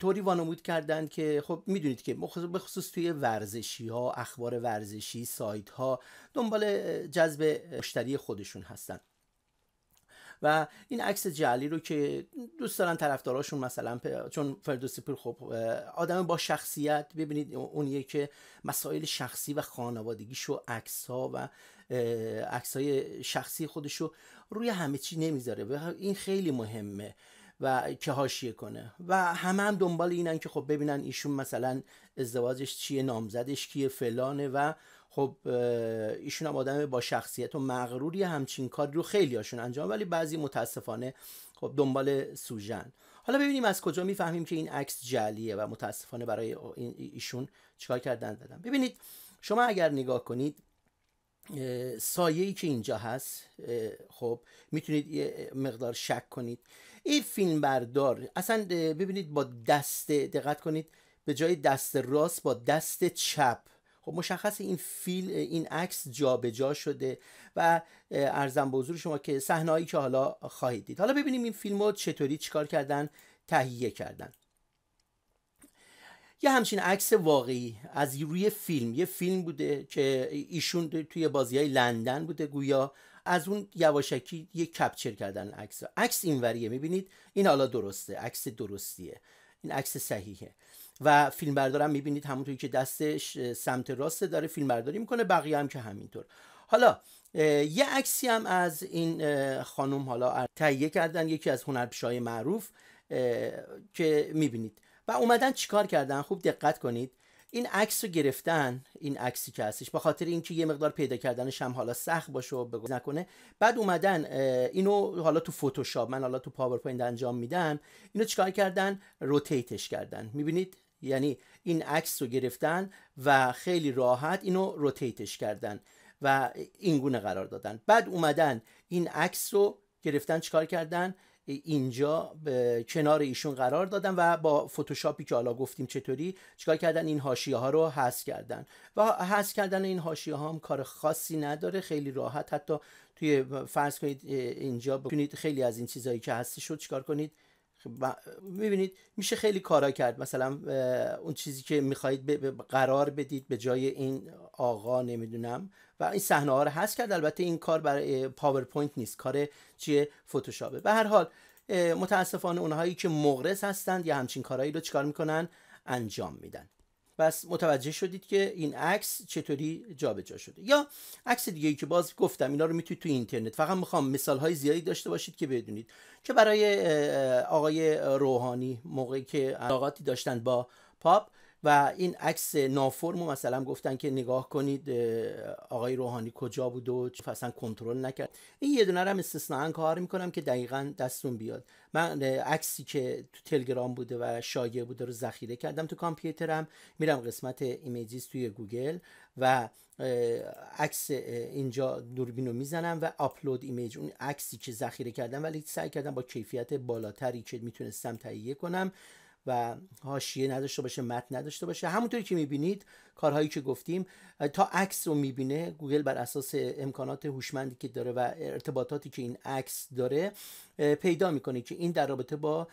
طوری وانمود کردن که خب میدونید که به خصوص توی ورزشی ها اخبار ورزشی سایت ها دنبال جذب مشتری خودشون هستن و این عکس جعلی رو که دوست دارن طرفداراشون مثلا چون فردوسی پور خب آدم با شخصیت ببینید اونیه که مسائل شخصی و خانوادگیش و عکس ها و عکس های شخصی خودش رو روی همه چی نمیذاره و این خیلی مهمه و که هاشیه کنه و همه هم دنبال اینن که خب ببینن ایشون مثلا ازدواجش چیه نامزدش کیه فلانه و خب ایشون هم آدم با شخصیت و مغروری همچین کار رو خیلی هاشون انجام ولی بعضی متاسفانه خب دنبال سوژن حالا ببینیم از کجا میفهمیم که این عکس جعلیه و متاسفانه برای ایشون چیکار کردن دادن ببینید شما اگر نگاه کنید سایه ای که اینجا هست خب میتونید یه مقدار شک کنید این فیلم بردار اصلا ببینید با دست دقت کنید به جای دست راست با دست چپ خب مشخص این فیلم این عکس جابجا شده و ارزم به حضور شما که صحنه‌ای که حالا خواهید دید حالا ببینیم این فیلم رو چطوری چیکار کردن تهیه کردن یه همچین عکس واقعی از روی فیلم یه فیلم بوده که ایشون توی بازی های لندن بوده گویا از اون یواشکی یک کپچر کردن عکس عکس اینوریه میبینید این حالا درسته عکس درستیه این عکس صحیحه و فیلم بردارم میبینید همونطوری که دستش سمت راست داره فیلم برداری میکنه بقیه هم که همینطور حالا یه عکسی هم از این خانم حالا تهیه کردن یکی از هنرپیشهای معروف که میبینید و اومدن چیکار کردن خوب دقت کنید این عکس رو گرفتن این عکسی که هستش به خاطر اینکه یه مقدار پیدا کردنش هم حالا سخت باشه و بگو نکنه بعد اومدن اینو حالا تو فتوشاپ من حالا تو پاورپوینت انجام میدم اینو چیکار کردن روتیتش کردن میبینید یعنی این عکس رو گرفتن و خیلی راحت اینو روتیتش کردن و اینگونه قرار دادن بعد اومدن این عکس رو گرفتن چیکار کردن اینجا به کنار ایشون قرار دادن و با فتوشاپی که حالا گفتیم چطوری چیکار کردن این حاشیه ها رو حذف کردن و حذف کردن این حاشیه ها هم کار خاصی نداره خیلی راحت حتی توی فرض کنید اینجا بکنید خیلی از این چیزایی که هستی شد چیکار کنید میبینید خب، میشه خیلی کارا کرد مثلا اون چیزی که میخواهید قرار بدید به جای این آقا نمیدونم و این صحنه ها رو هست کرد البته این کار برای پاورپوینت نیست کار چیه فتوشاپه به هر حال متاسفانه اونهایی که مغرض هستند یا همچین کارهایی رو چیکار میکنن انجام میدن بس متوجه شدید که این عکس چطوری جابجا شده یا عکس دیگه ای که باز گفتم اینا رو میتونید تو اینترنت فقط میخوام مثال های زیادی داشته باشید که بدونید که برای آقای روحانی موقعی که علاقاتی داشتن با پاپ و این عکس نافرمو مثلا گفتن که نگاه کنید آقای روحانی کجا بود و اصلا کنترل نکرد این یه دونه هم استثنا کار میکنم که دقیقا دستون بیاد من عکسی که تو تلگرام بوده و شایع بوده رو ذخیره کردم تو کامپیوترم میرم قسمت ایمیجز توی گوگل و عکس اینجا دوربین رو میزنم و آپلود ایمیج اون عکسی که ذخیره کردم ولی سعی کردم با کیفیت بالاتری که میتونستم تهیه کنم و هاشیه نداشته باشه متن نداشته باشه همونطوری که میبینید کارهایی که گفتیم تا عکس رو میبینه گوگل بر اساس امکانات هوشمندی که داره و ارتباطاتی که این عکس داره پیدا میکنه که این در رابطه با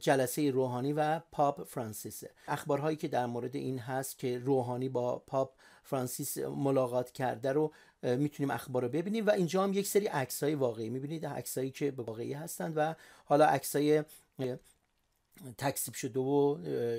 جلسه روحانی و پاپ فرانسیس اخبارهایی که در مورد این هست که روحانی با پاپ فرانسیس ملاقات کرده رو میتونیم اخبار رو ببینیم و اینجا هم یک سری های واقعی میبینید عکسایی که واقعی هستند و حالا عکسای تکسیب شده و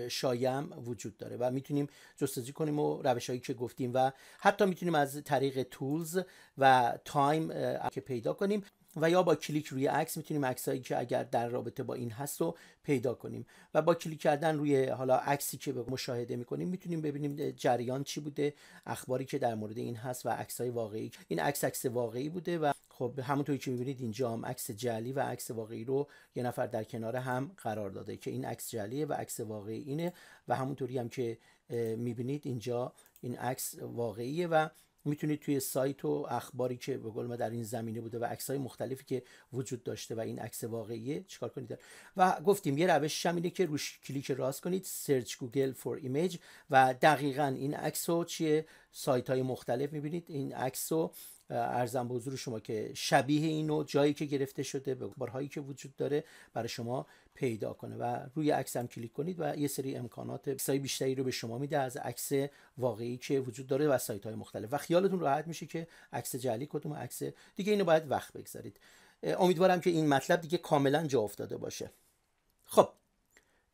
شایم وجود داره و میتونیم جستجو کنیم و روش هایی که گفتیم و حتی میتونیم از طریق تولز و تایم که پیدا کنیم و یا با کلیک روی عکس میتونیم عکسایی که اگر در رابطه با این هست رو پیدا کنیم و با کلیک کردن روی حالا عکسی که مشاهده میکنیم میتونیم ببینیم جریان چی بوده اخباری که در مورد این هست و عکسای واقعی این عکس عکس واقعی بوده و خب همونطوری که میبینید اینجا هم عکس جعلی و عکس واقعی رو یه نفر در کنار هم قرار داده که این عکس جعلیه و عکس واقعی اینه و همونطوری هم که میبینید اینجا این عکس واقعیه و میتونید توی سایت و اخباری که به قول ما در این زمینه بوده و عکس های مختلفی که وجود داشته و این عکس واقعیه چیکار کنید و گفتیم یه روش هم اینه که روش کلیک راست کنید سرچ گوگل فور ایمیج و دقیقا این عکس چیه سایت مختلف میبینید این عکسو، ارزم به حضور شما که شبیه اینو جایی که گرفته شده به بارهایی که وجود داره برای شما پیدا کنه و روی عکس هم کلیک کنید و یه سری امکانات سای بیشتری رو به شما میده از عکس واقعی که وجود داره و سایت های مختلف و خیالتون راحت میشه که عکس جعلی کدوم عکس دیگه اینو باید وقت بگذارید امیدوارم که این مطلب دیگه کاملا جا افتاده باشه خب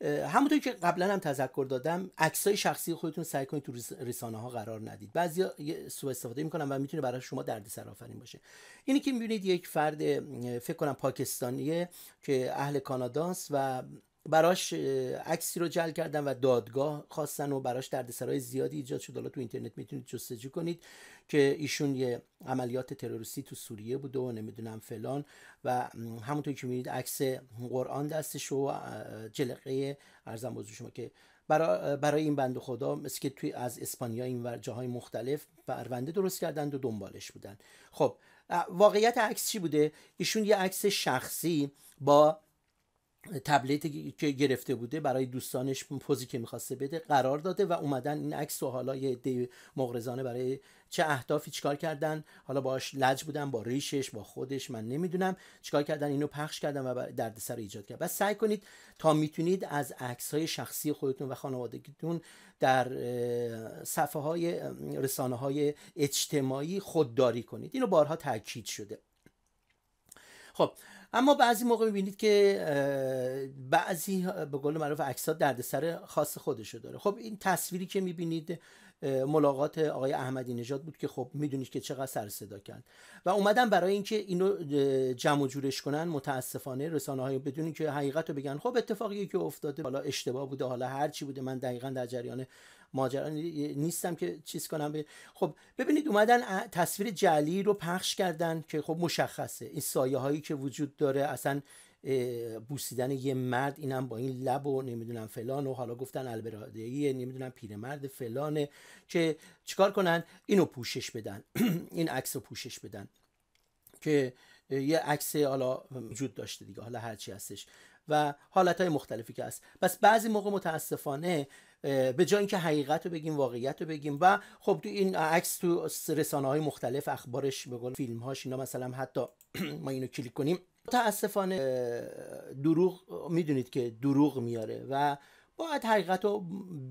همونطور که قبلا هم تذکر دادم های شخصی خودتون سعی کنید تو رسانه ها قرار ندید بعضی سوء استفاده میکنن و میتونه برای شما دردسر آفرین باشه اینی که میبینید یک فرد فکر کنم پاکستانیه که اهل کاناداست و براش عکسی رو جل کردن و دادگاه خواستن و براش دردسرای زیادی ایجاد شد حالا تو اینترنت میتونید جستجو کنید که ایشون یه عملیات تروریستی تو سوریه بوده و نمیدونم فلان و همونطور که میبینید عکس قرآن دستش و جلقه ارزم بزرگ شما که برای این بند خدا مثل که توی از اسپانیا این جاهای مختلف پرونده درست کردن و دنبالش بودن خب واقعیت عکس چی بوده ایشون یه عکس شخصی با تبلتی که گرفته بوده برای دوستانش پوزی که میخواسته بده قرار داده و اومدن این عکس و حالا یه دی مغرزانه برای چه اهدافی چیکار کردن حالا باش لج بودن با ریشش با خودش من نمیدونم چیکار کردن اینو پخش کردن و دردسر ایجاد کرد و سعی کنید تا میتونید از عکس های شخصی خودتون و خانوادگیتون در صفحه های رسانه های اجتماعی خودداری کنید اینو بارها تاکید شده خب اما بعضی موقع میبینید که بعضی به قول معروف عکسات دردسر خاص خودشو داره خب این تصویری که میبینید ملاقات آقای احمدی نژاد بود که خب میدونید که چقدر سر صدا کرد و اومدن برای اینکه اینو جمع و جورش کنن متاسفانه رسانه های که حقیقت رو بگن خب اتفاقی که افتاده حالا اشتباه بوده حالا هر چی بوده من دقیقا در جریان ماجرا یعنی نیستم که چیز کنم خب ببینید اومدن تصویر جعلی رو پخش کردن که خب مشخصه این سایه هایی که وجود داره اصلا بوسیدن یه مرد اینم با این لب و نمیدونم فلان و حالا گفتن البرادهی نمیدونم پیرمرد فلانه که چیکار کنن اینو پوشش بدن این عکس رو پوشش بدن که یه عکس حالا وجود داشته دیگه حالا هرچی هستش و حالت های مختلفی که هست بس بعضی موقع متاسفانه به جای اینکه حقیقت رو بگیم واقعیت رو بگیم و خب تو این عکس تو رسانه های مختلف اخبارش به فیلم هاش اینا مثلا حتی ما اینو کلیک کنیم متاسفانه دروغ میدونید که دروغ میاره و باید حقیقت رو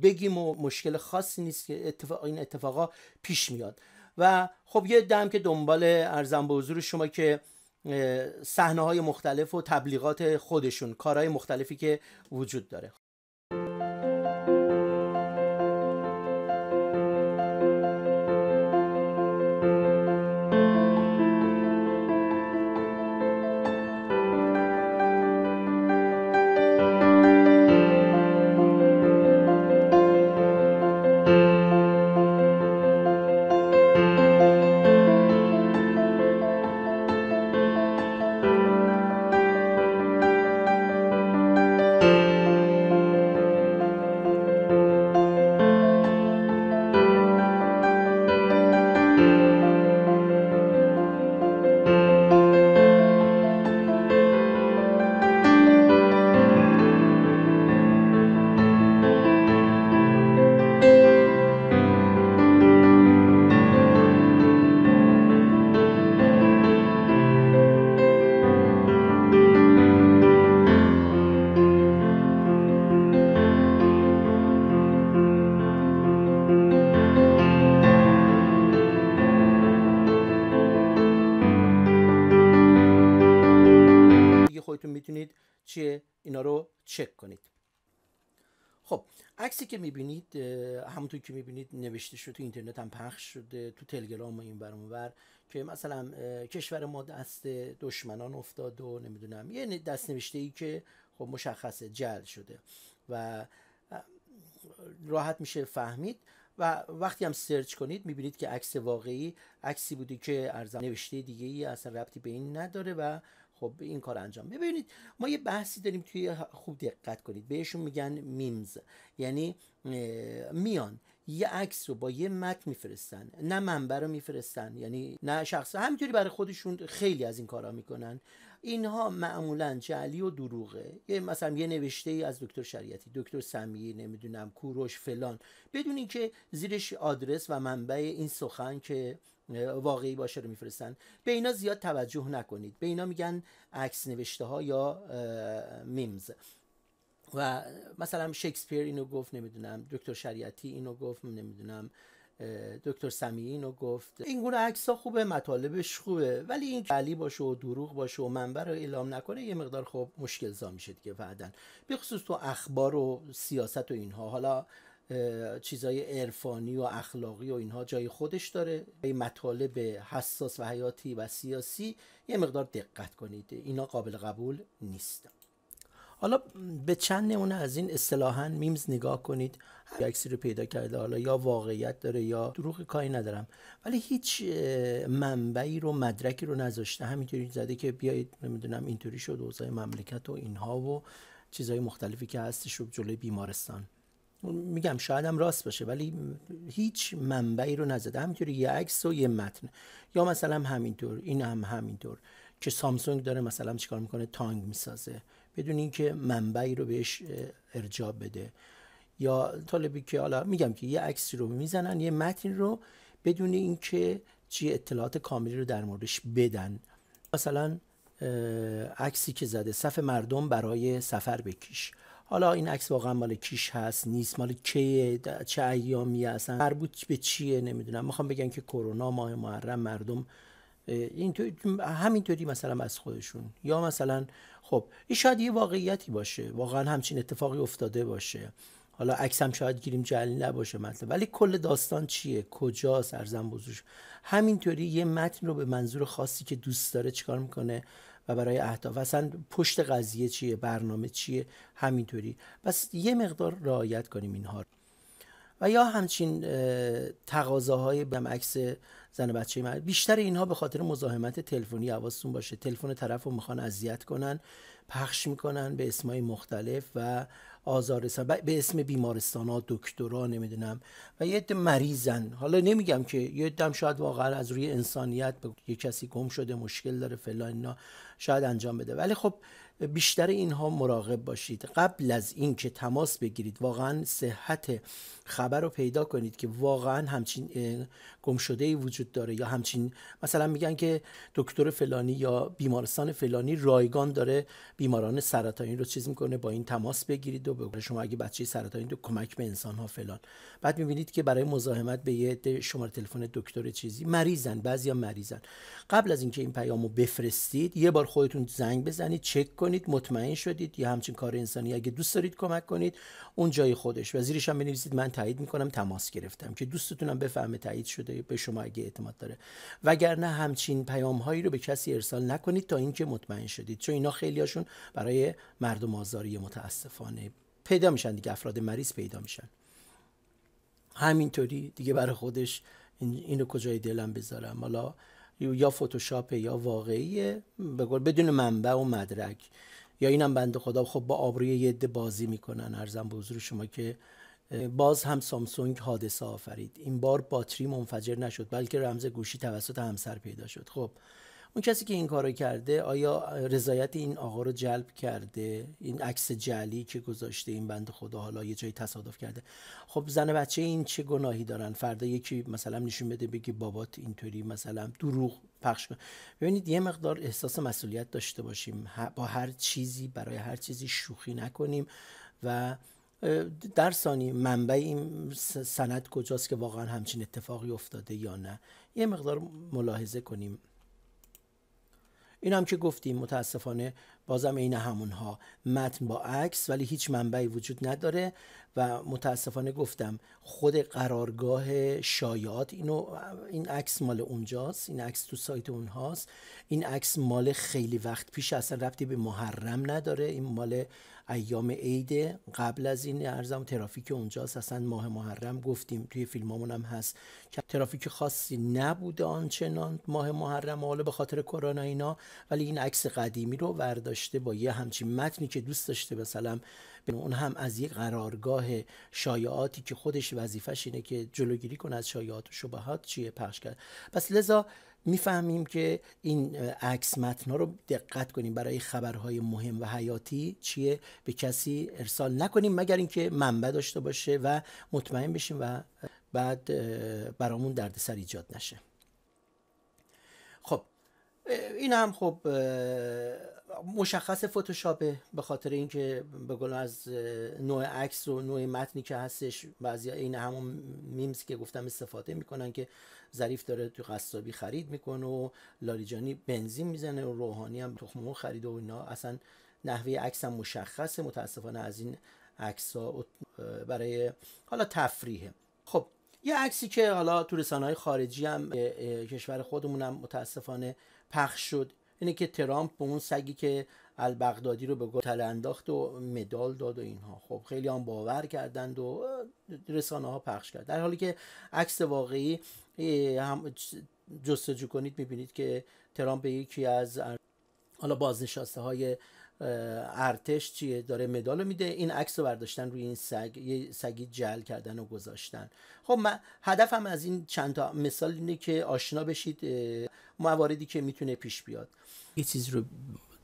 بگیم و مشکل خاصی نیست که اتفاق این اتفاقا پیش میاد و خب یه دم که دنبال ارزم به حضور شما که صحنه های مختلف و تبلیغات خودشون کارهای مختلفی که وجود داره چیه اینا رو چک کنید خب عکسی که میبینید همونطور که میبینید نوشته شده تو اینترنت هم پخش شده تو تلگرام و این برانور که مثلا کشور ما دست دشمنان افتاد و نمیدونم یه دست نوشته ای که خب مشخصه جل شده و راحت میشه فهمید و وقتی هم سرچ کنید میبینید که عکس واقعی عکسی بوده که ارزم نوشته دیگه ای اصلا ربطی به این نداره و خب این کار انجام ببینید ما یه بحثی داریم توی خوب دقت کنید بهشون میگن میمز یعنی میان یه عکس رو با یه متن میفرستن نه منبع رو میفرستن یعنی نه شخص همینطوری برای خودشون خیلی از این کارا میکنن اینها معمولا جعلی و دروغه یه مثلا یه نوشته ای از دکتر شریعتی دکتر سمیه نمیدونم کوروش فلان بدون اینکه زیرش آدرس و منبع این سخن که واقعی باشه رو میفرستن به اینا زیاد توجه نکنید به اینا میگن عکس نوشته ها یا میمز و مثلا شکسپیر اینو گفت نمیدونم دکتر شریعتی اینو گفت نمیدونم دکتر سمی اینو گفت این گونه عکس ها خوبه مطالبش خوبه ولی این علی باشه و دروغ باشه و منبع رو اعلام نکنه یه مقدار خب مشکل زا میشه دیگه بعدن به خصوص تو اخبار و سیاست و اینها حالا چیزای عرفانی و اخلاقی و اینها جای خودش داره به مطالب حساس و حیاتی و سیاسی یه مقدار دقت کنید اینا قابل قبول نیست حالا به چند نمونه از این اصطلاحا میمز نگاه کنید عکسی رو پیدا کرده حالا یا واقعیت داره یا دروغ کاری ندارم ولی هیچ منبعی رو مدرکی رو نذاشته همینطوری زده که بیایید نمیدونم اینطوری شد اوضاع مملکت و اینها و چیزهای مختلفی که هستش رو جلوی بیمارستان میگم شاید هم راست باشه ولی هیچ منبعی رو نزده همینطوری یه عکس و یه متن یا مثلا همینطور این هم همینطور که سامسونگ داره مثلا چیکار میکنه تانگ میسازه بدون اینکه منبعی رو بهش ارجاع بده یا طالبی که حالا میگم که یه عکسی رو میزنن یه متن رو بدون اینکه چی اطلاعات کاملی رو در موردش بدن مثلا عکسی که زده صف مردم برای سفر بکش حالا این عکس واقعا مال کیش هست نیست مال کیه، چه ایامی هستن مربوط به چیه نمیدونم میخوام بگن که کرونا ماه محرم مردم همینطوری مثلا از خودشون یا مثلا خب این شاید یه واقعیتی باشه واقعا همچین اتفاقی افتاده باشه حالا عکس هم شاید گیریم جلی نباشه مطلب ولی کل داستان چیه کجا سرزن بزرگ همینطوری یه متن رو به منظور خاصی که دوست داره چیکار میکنه و برای اهداف اصلا پشت قضیه چیه برنامه چیه همینطوری پس یه مقدار رعایت کنیم اینها و یا همچین تقاضاهای به عکس زن بچه مرد بیشتر اینها به خاطر مزاحمت تلفنی حواستون باشه تلفن طرف رو میخوان اذیت کنن پخش میکنن به اسمای مختلف و آزار به اسم بیمارستان ها دکترا نمیدونم و یه عده مریضن حالا نمیگم که یه دم شاید واقعا از روی انسانیت یه کسی گم شده مشکل داره فلان اینا شاید انجام بده ولی خب بیشتر اینها مراقب باشید قبل از اینکه تماس بگیرید واقعا صحت خبر رو پیدا کنید که واقعا همچین گمشده ای وجود داره یا همچین مثلا میگن که دکتر فلانی یا بیمارستان فلانی رایگان داره بیماران سرطانی رو چیز میکنه با این تماس بگیرید و شما اگه بچه سرطانی دو کمک به انسان ها فلان بعد میبینید که برای مزاحمت به یه شماره تلفن دکتر چیزی مریضن بعضیا مریضن قبل از اینکه این پیامو بفرستید یه بار خودتون زنگ بزنید چک کنید مطمئن شدید یا همچین کار انسانی اگه دوست دارید کمک کنید اون جای خودش و زیرش هم بنویسید من تایید میکنم تماس گرفتم که دوستتونم بفهمه تایید شده به شما اگه اعتماد داره وگرنه همچین پیام هایی رو به کسی ارسال نکنید تا اینکه مطمئن شدید چون اینا خیلیاشون برای مردم آزاری متاسفانه پیدا میشن دیگه افراد مریض پیدا میشن همینطوری دیگه برای خودش اینو کجای دلم بذارم حالا یا فتوشاپ یا واقعیه بدون منبع و مدرک یا اینم بنده خدا خب با آبروی یه عده بازی میکنن ارزم به حضور شما که باز هم سامسونگ حادثه آفرید این بار باتری منفجر نشد بلکه رمز گوشی توسط همسر پیدا شد خب اون کسی که این کارو کرده آیا رضایت این آقا رو جلب کرده این عکس جلی که گذاشته این بند خدا حالا یه جایی تصادف کرده خب زن بچه این چه گناهی دارن فردا یکی مثلا نشون بده بگی بابات اینطوری مثلا دروغ پخش کن ببینید یه مقدار احساس مسئولیت داشته باشیم با هر چیزی برای هر چیزی شوخی نکنیم و در ثانی منبع این سند کجاست که واقعا همچین اتفاقی افتاده یا نه یه مقدار ملاحظه کنیم این هم که گفتیم متاسفانه بازم عین همونها متن با عکس ولی هیچ منبعی وجود نداره و متاسفانه گفتم خود قرارگاه شایعات اینو این عکس مال اونجاست این عکس تو سایت اونهاست این عکس مال خیلی وقت پیش اصلا رفتی به محرم نداره این مال ایام عید قبل از این ارزم ترافیک اونجاست اصلا ماه محرم گفتیم توی فیلمامون هم هست که ترافیک خاصی نبوده آنچنان ماه محرم حالا به خاطر کرونا اینا ولی این عکس قدیمی رو ورداشته با یه همچین متنی که دوست داشته مثلا اون هم از یک قرارگاه شایعاتی که خودش وظیفش اینه که جلوگیری کنه از شایعات و شبهات چیه پخش کرد پس لذا میفهمیم که این عکس متن رو دقت کنیم برای خبرهای مهم و حیاتی چیه به کسی ارسال نکنیم مگر اینکه منبع داشته باشه و مطمئن بشیم و بعد برامون دردسر ایجاد نشه خب این هم خب مشخص فتوشاپه به خاطر اینکه به قول از نوع عکس و نوع متنی که هستش بعضی این همون میمز که گفتم استفاده میکنن که ظریف داره تو قصابی خرید میکنه و لاریجانی بنزین میزنه و روحانی هم تخمه خرید و اینا اصلا نحوه عکس هم مشخصه متاسفانه از این عکس ها برای حالا تفریحه خب یه عکسی که حالا تو رسانه های خارجی هم کشور خودمون هم متاسفانه پخش شد اینه که ترامپ به اون سگی که البغدادی رو به گل انداخت و مدال داد و اینها خب خیلی هم باور کردند و رسانه ها پخش کرد در حالی که عکس واقعی هم جستجو کنید میبینید که ترامپ به یکی از حالا بازنشسته های ارتش چیه داره مدال میده این عکس رو برداشتن روی این سگ یه سگی جل کردن و گذاشتن خب هدفم از این چند تا مثال اینه که آشنا بشید مواردی که میتونه پیش بیاد یه چیز رو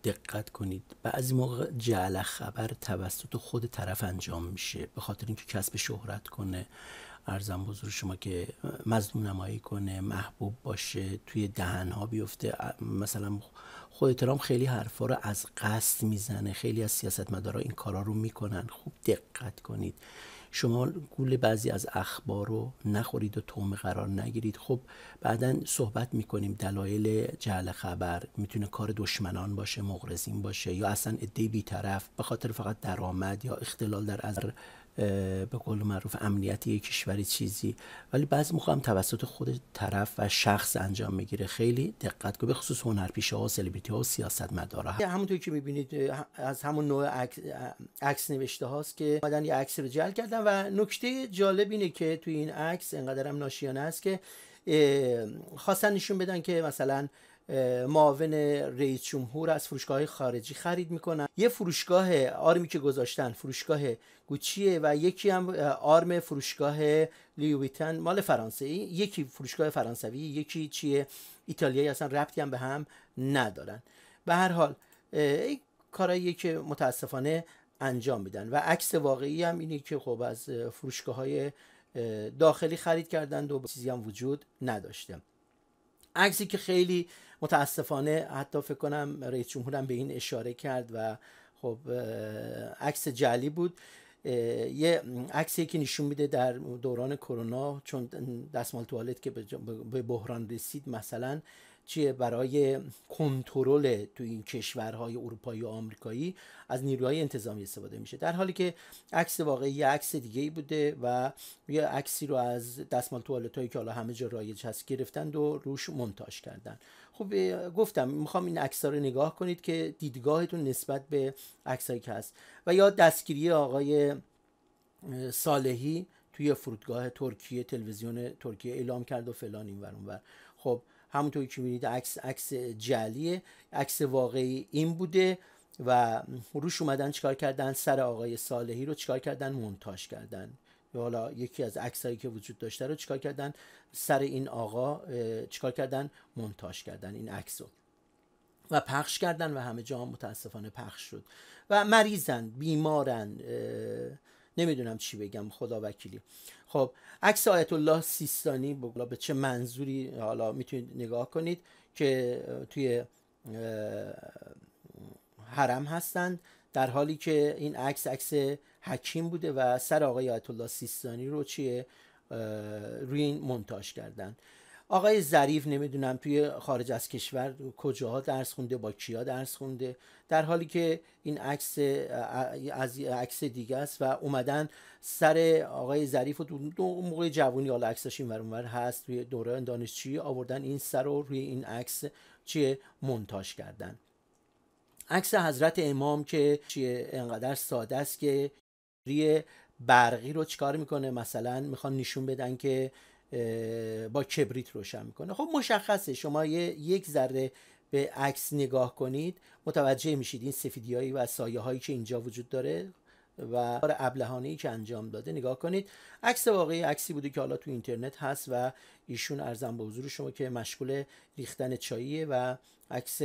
دقت کنید بعضی موقع جعل خبر توسط خود طرف انجام میشه به خاطر اینکه کسب شهرت کنه ارزم بزرگ شما که مظلوم نمایی کنه محبوب باشه توی دهنها بیفته مثلا خود ترامپ خیلی حرفا رو از قصد میزنه خیلی از سیاستمدارا این کارا رو میکنن خوب دقت کنید شما گول بعضی از اخبار رو نخورید و تومه قرار نگیرید خب بعدا صحبت میکنیم دلایل جعل خبر میتونه کار دشمنان باشه مغرزین باشه یا اصلا ادهی بیطرف به خاطر فقط درآمد یا اختلال در از به قول معروف امنیتی کشوری چیزی ولی بعضی موقع هم توسط خود طرف و شخص انجام میگیره خیلی دقت کن به خصوص هنرپیشه ها سلبریتی ها و سیاست مدارا همونطور که میبینید از همون نوع عکس, نوشته هاست که بعدن یه عکس رو جل کردن و نکته جالب اینه که توی این عکس انقدرم ناشیانه است که خواستن نشون بدن که مثلا معاون رئیس جمهور از فروشگاه خارجی خرید میکنن یه فروشگاه آرمی که گذاشتن فروشگاه گوچیه و یکی هم آرم فروشگاه لیویتن مال فرانسه یکی فروشگاه فرانسوی یکی چیه ایتالیایی اصلا ربطی هم به هم ندارن به هر حال کارایی که متاسفانه انجام میدن و عکس واقعی هم اینه که خب از فروشگاه های داخلی خرید کردن و چیزی هم وجود نداشته عکسی که خیلی متاسفانه حتی فکر کنم رئیس جمهورم به این اشاره کرد و خب عکس جلی بود یه عکسی که نشون میده در دوران کرونا چون دستمال توالت که به بحران رسید مثلا چیه برای کنترل تو این کشورهای اروپایی و آمریکایی از نیروهای انتظامی استفاده میشه در حالی که عکس واقعی یه عکس دیگه ای بوده و یه عکسی رو از دستمال توالت هایی که حالا همه جا رایج هست گرفتند و روش منتاش کردن خب گفتم میخوام این عکس رو نگاه کنید که دیدگاهتون نسبت به عکسایی که هست و یا دستگیری آقای صالحی توی فرودگاه ترکیه تلویزیون ترکیه اعلام کرد و فلان این ور اونور خب همونطوری که میبینید عکس عکس جعلیه عکس واقعی این بوده و روش اومدن چیکار کردن سر آقای صالحی رو چیکار کردن مونتاژ کردن حالا یکی از عکسایی که وجود داشته رو چیکار کردن سر این آقا چیکار کردن مونتاژ کردن این عکس و پخش کردن و همه جا متاسفانه پخش شد و مریضن بیمارن نمیدونم چی بگم خدا وکیلی خب عکس آیت الله سیستانی بگلا به چه منظوری حالا میتونید نگاه کنید که توی حرم هستند در حالی که این عکس عکس حکیم بوده و سر آقای آیت الله سیستانی رو چیه روی این منتاش کردن آقای ظریف نمیدونم توی خارج از کشور کجاها درس خونده با کیا درس خونده در حالی که این عکس از عکس دیگه است و اومدن سر آقای ظریف و دو موقع جوونی حالا عکسش اینور اونور هست توی دوران دانشجویی آوردن این سر رو روی این عکس چیه مونتاژ کردن عکس حضرت امام که چیه انقدر ساده است که برقی رو چکار میکنه مثلا میخوان نشون بدن که با کبریت روشن میکنه خب مشخصه شما یک ذره به عکس نگاه کنید متوجه میشید این هایی و سایه هایی که اینجا وجود داره و کار ابلهانه که انجام داده نگاه کنید عکس واقعی عکسی بوده که حالا تو اینترنت هست و ایشون ارزم به حضور شما که مشغول ریختن چاییه و عکس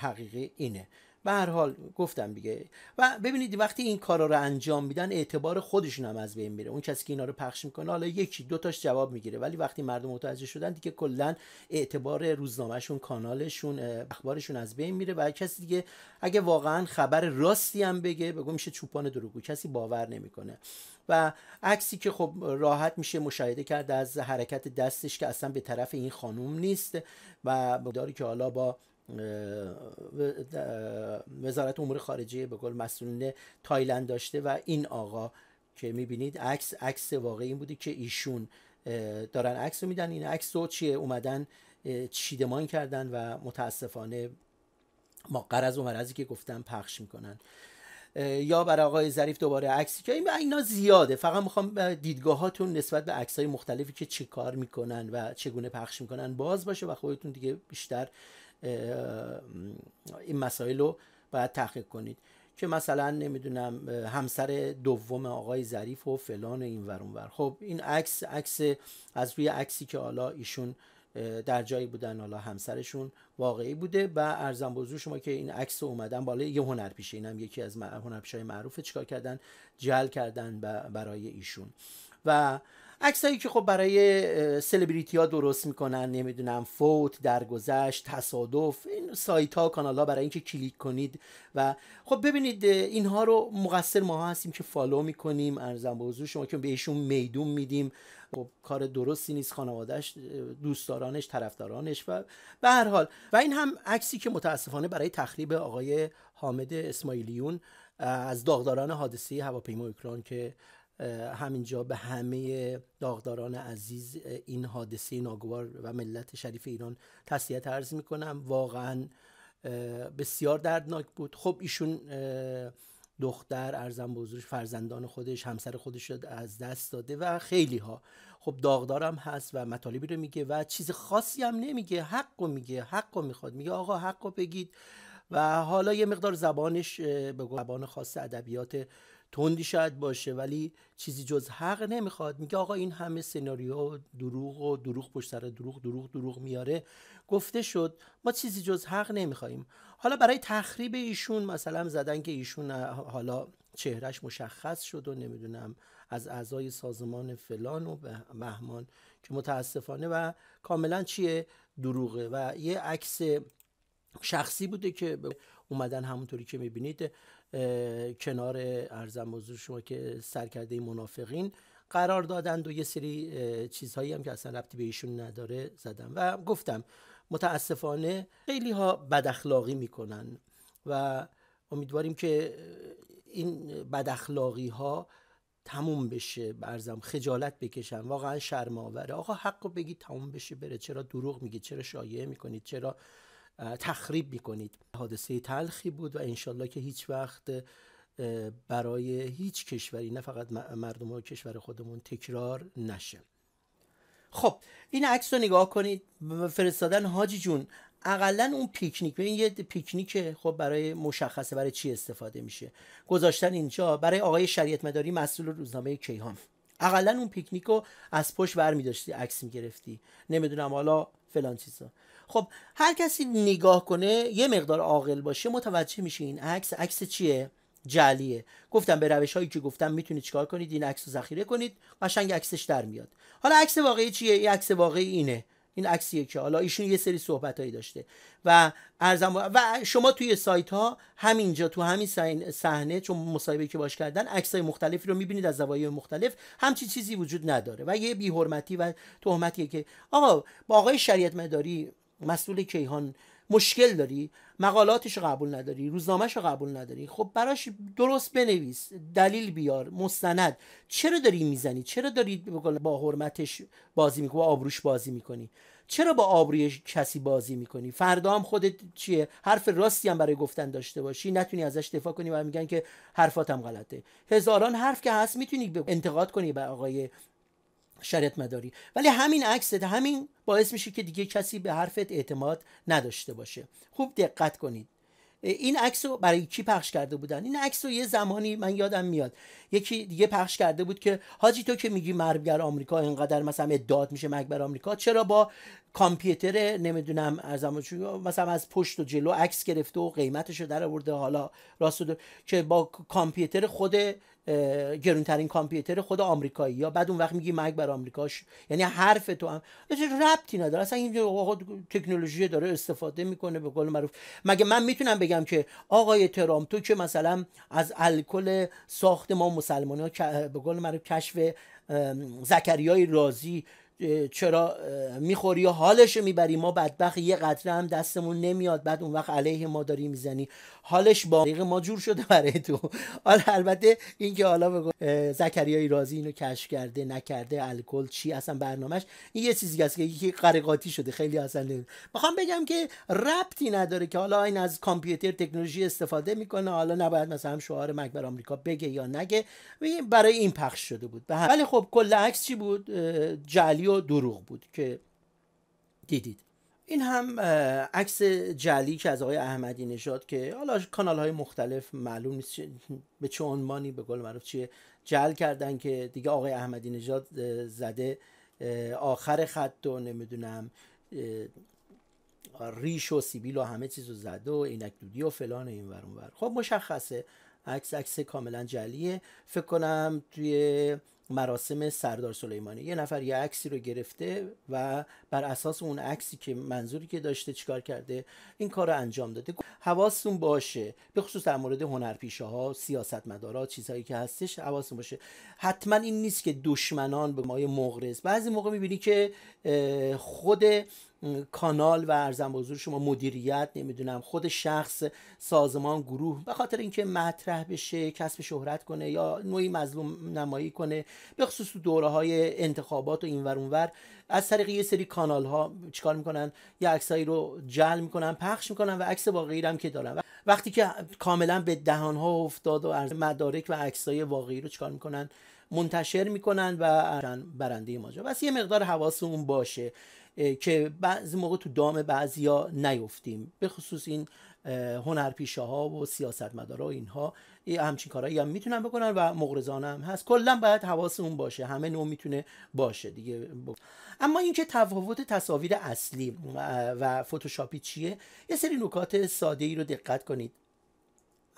حقیقی اینه به هر حال گفتم دیگه و ببینید وقتی این کارا رو انجام میدن اعتبار خودشون هم از بین میره اون کسی که اینا رو پخش میکنه حالا یکی دو تاش جواب میگیره ولی وقتی مردم متوجه شدن دیگه کلا اعتبار روزنامهشون کانالشون اخبارشون از بین میره و کسی دیگه اگه واقعا خبر راستی هم بگه بگو میشه چوپان دروغگو کسی باور نمیکنه و عکسی که خب راحت میشه مشاهده کرد از حرکت دستش که اصلا به طرف این خانوم نیست و داری که حالا با وزارت امور خارجه به قول مسئولین تایلند داشته و این آقا که میبینید عکس عکس واقعی این بوده که ایشون دارن عکس رو میدن این عکس رو چیه اومدن چیدمان کردن و متاسفانه ما قرض و مرضی که گفتم پخش میکنن یا برای آقای ظریف دوباره عکسی که اینا زیاده فقط میخوام دیدگاهاتون نسبت به عکس های مختلفی که چیکار میکنن و چگونه پخش میکنن باز باشه و خودتون دیگه بیشتر این مسائل رو باید تحقیق کنید که مثلا نمیدونم همسر دوم آقای ظریف و فلان و این ورون ور خب این عکس عکس از روی عکسی که حالا ایشون در جایی بودن حالا همسرشون واقعی بوده و ارزم بزرگ شما که این عکس اومدن بالا یه هنرپیشه اینم یکی از های معروفه چیکار کردن جل کردن برای ایشون و عکسایی که خب برای سلبریتی ها درست میکنن نمیدونم فوت درگذشت تصادف این سایت ها کانال ها برای اینکه کلیک کنید و خب ببینید اینها رو مقصر ما هستیم که فالو میکنیم ارزم به شما که بهشون میدون میدیم خب کار درستی نیست خانوادهش دوستدارانش طرفدارانش و به هر حال و این هم عکسی که متاسفانه برای تخریب آقای حامد اسماعیلیون از داغداران حادثه هواپیما اوکراین که همینجا به همه داغداران عزیز این حادثه ناگوار و ملت شریف ایران تسلیت عرض میکنم واقعا بسیار دردناک بود خب ایشون دختر ارزم بزرگش فرزندان خودش همسر خودش رو از دست داده و خیلی ها خب داغدارم هست و مطالبی رو میگه و چیز خاصی هم نمیگه حق رو میگه حق رو میخواد میگه آقا حق رو بگید و حالا یه مقدار زبانش به زبان خاص ادبیات تندی شاید باشه ولی چیزی جز حق نمیخواد میگه آقا این همه سناریو دروغ و دروغ پشت سر دروغ دروغ دروغ میاره گفته شد ما چیزی جز حق نمیخوایم حالا برای تخریب ایشون مثلا زدن که ایشون حالا چهرش مشخص شد و نمیدونم از اعضای سازمان فلان و مهمان که متاسفانه و کاملا چیه دروغه و یه عکس شخصی بوده که اومدن همونطوری که میبینید کنار ارزم موضوع شما که سرکرده منافقین قرار دادند و یه سری چیزهایی هم که اصلا ربطی به ایشون نداره زدم و گفتم متاسفانه خیلی ها بد اخلاقی میکنن و امیدواریم که این بد اخلاقی ها تموم بشه برزم خجالت بکشن واقعا شرم آوره آقا حق رو بگید تموم بشه بره چرا دروغ میگی چرا شایعه میکنید چرا تخریب میکنید حادثه تلخی بود و انشالله که هیچ وقت برای هیچ کشوری نه فقط مردم و کشور خودمون تکرار نشه خب این عکس رو نگاه کنید فرستادن حاجی جون اقلا اون پیکنیک این یه پیکنیک خب برای مشخصه برای چی استفاده میشه گذاشتن اینجا برای آقای شریعت مداری مسئول روزنامه کیهان اقلا اون پیکنیک رو از پشت برمیداشتی عکس میگرفتی نمیدونم حالا فلان چیزا خب هر کسی نگاه کنه یه مقدار عاقل باشه متوجه میشه این عکس عکس چیه جلیه گفتم به روش هایی که گفتم میتونید چیکار کنید این عکس رو ذخیره کنید قشنگ عکسش در میاد حالا عکس واقعی چیه این عکس واقعی اینه این عکسیه که حالا ایشون یه سری صحبت هایی داشته و ارزم و شما توی سایت ها همینجا تو همین صحنه چون مصاحبه که باش کردن عکس های مختلفی رو میبینید از زوایای مختلف همچی چیزی وجود نداره و یه بیحرمتی و تهمتیه که آقا با آقای شریعت مداری مسئول کیهان مشکل داری مقالاتش قبول نداری روزنامهش قبول نداری خب براش درست بنویس دلیل بیار مستند چرا داری میزنی چرا داری با حرمتش بازی میکنی با آبروش بازی میکنی چرا با آبروی کسی بازی میکنی فردا هم خودت چیه حرف راستی هم برای گفتن داشته باشی نتونی ازش دفاع کنی و میگن که حرفاتم غلطه هزاران حرف که هست میتونی انتقاد کنی به آقای شرط مداری ولی همین عکست همین باعث میشه که دیگه کسی به حرفت اعتماد نداشته باشه خوب دقت کنید این عکس رو برای کی پخش کرده بودن این عکس رو یه زمانی من یادم میاد یکی دیگه پخش کرده بود که حاجی تو که میگی مربگر آمریکا اینقدر مثلا ادعات میشه بر آمریکا چرا با کامپیوتر نمیدونم چون مثلا از پشت و جلو عکس گرفته و قیمتش رو در آورده حالا راست که با کامپیوتر خود گرونترین کامپیوتر خود آمریکایی یا بعد اون وقت میگی مرگ بر آمریکاش یعنی حرف تو هم ربطی نداره اصلا این تکنولوژی داره استفاده میکنه به قول معروف مگه من میتونم بگم که آقای ترامپ تو که مثلا از الکل ساخت ما مسلمان ها به قول معروف کشف زکریای رازی چرا میخوری یا حالش میبری ما بدبخت یه قطره هم دستمون نمیاد بعد اون وقت علیه ما داری میزنی حالش با ما جور شده برای تو حالا البته اینکه حالا بگو زکریای رازی اینو کش کرده نکرده الکل چی اصلا برنامهش این یه چیزی هست که یکی قرقاتی شده خیلی اصلا میخوام بگم که ربطی نداره که حالا این از کامپیوتر تکنولوژی استفاده میکنه حالا نباید مثلا شعار مکبر آمریکا بگه یا نگه برای این پخش شده بود ولی بله، خب کل عکس چی بود جعلی و دروغ بود که دیدید این هم عکس جلی که از آقای احمدی نژاد که حالا کانال های مختلف معلوم نیست به چه عنوانی به قول معروف چیه جل کردن که دیگه آقای احمدی نژاد زده آخر خط و نمیدونم ریش و سیبیل و همه چیز رو زده و اینک و فلان و این ور خب مشخصه عکس عکس کاملا جلیه فکر کنم توی مراسم سردار سلیمانی یه نفر یه عکسی رو گرفته و بر اساس اون عکسی که منظوری که داشته چیکار کرده این کار رو انجام داده حواستون باشه به خصوص در مورد هنرپیشه ها سیاستمدارا چیزهایی که هستش حواستون باشه حتما این نیست که دشمنان به مای مغرض بعضی موقع میبینی که خود کانال و ارزم حضور شما مدیریت نمیدونم خود شخص سازمان گروه به خاطر اینکه مطرح بشه کسب شهرت کنه یا نوعی مظلوم نمایی کنه به خصوص تو دوره های انتخابات و اینور اونور از طریق یه سری کانال ها چیکار میکنن یه عکسایی رو جل میکنن پخش میکنن و عکس واقعی هم که دارن وقتی که کاملا به دهان ها افتاد و مدارک و عکسای واقعی رو چیکار میکنن منتشر میکنن و برنده ماجرا بس یه مقدار اون باشه که بعضی موقع تو دام بعضیا نیفتیم به خصوص این هنرپیشه ها و سیاستمدارا و اینها ها همچین کارهایی هم میتونن بکنن و مغرزان هم هست کلا باید اون باشه همه نوع میتونه باشه دیگه اما اینکه تفاوت تصاویر اصلی و فوتوشاپی چیه یه سری نکات ساده ای رو دقت کنید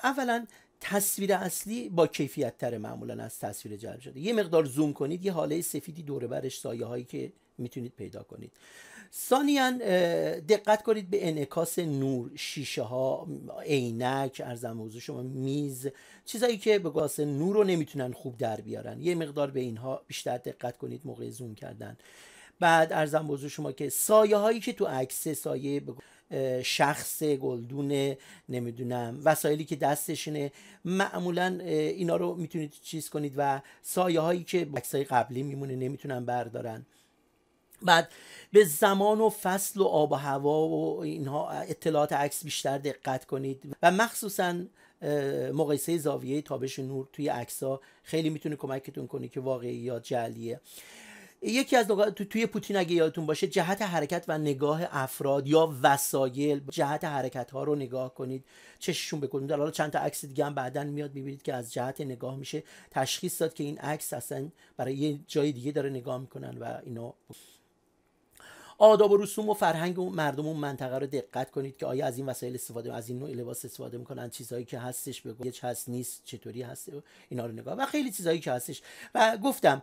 اولا تصویر اصلی با کیفیت تر معمولا از تصویر جلب شده یه مقدار زوم کنید یه حاله سفیدی دور برش سایه هایی که میتونید پیدا کنید ثانیا دقت کنید به انعکاس نور شیشه ها عینک ارزم موضوع شما میز چیزایی که به گاس نور رو نمیتونن خوب در بیارن یه مقدار به اینها بیشتر دقت کنید موقع زوم کردن بعد ارزم موضوع شما که سایه هایی که تو عکس سایه شخص گلدون نمیدونم وسایلی که دستشونه معمولا اینا رو میتونید چیز کنید و سایه هایی که های قبلی میمونه نمیتونن بردارن بعد به زمان و فصل و آب و هوا و اینها اطلاعات عکس بیشتر دقت کنید و مخصوصا مقایسه زاویه تابش نور توی عکس ها خیلی میتونه کمکتون کنه که واقعی یا جعلیه یکی از نقاط تو توی پوتین اگه یادتون باشه جهت حرکت و نگاه افراد یا وسایل جهت حرکت ها رو نگاه کنید چششون بکنید حالا چند تا عکس دیگه هم بعدا میاد میبینید که از جهت نگاه میشه تشخیص داد که این عکس اصلا برای یه جای دیگه داره نگاه میکنن و اینا آداب و رسوم و فرهنگ و مردم اون منطقه رو دقت کنید که آیا از این وسایل استفاده از این نوع لباس استفاده میکنن چیزهایی که هستش بگو یه هست نیست چطوری هست اینا رو نگاه و خیلی چیزهایی که هستش و گفتم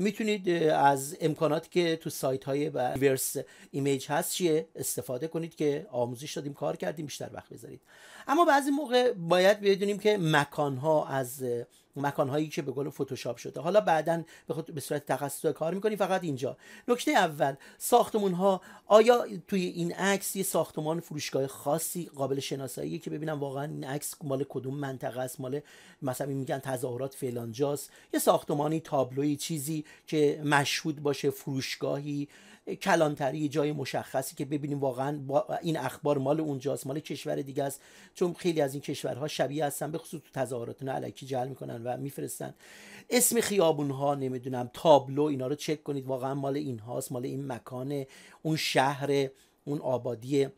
میتونید از امکاناتی که تو سایت های و ریورس ایمیج هست چیه استفاده کنید که آموزش دادیم کار کردیم بیشتر وقت بذارید اما بعضی موقع باید بدونیم که مکان ها از مکانهایی که به قول فتوشاپ شده حالا بعدا به, خود به صورت تخصص کار میکنیم فقط اینجا نکته اول ساختمون ها آیا توی این عکس یه ساختمان فروشگاه خاصی قابل شناساییه که ببینم واقعا این عکس مال کدوم منطقه است مال مثلا میگن تظاهرات جاست یه ساختمانی تابلوی چیزی که مشهود باشه فروشگاهی کلانتری جای مشخصی که ببینیم واقعا با این اخبار مال اونجاست مال کشور دیگه است چون خیلی از این کشورها شبیه هستن به خصوص تو اون علکی جعل میکنن و میفرستن اسم خیابون ها نمیدونم تابلو اینا رو چک کنید واقعا مال این مال این مکان اون شهر اون آبادیه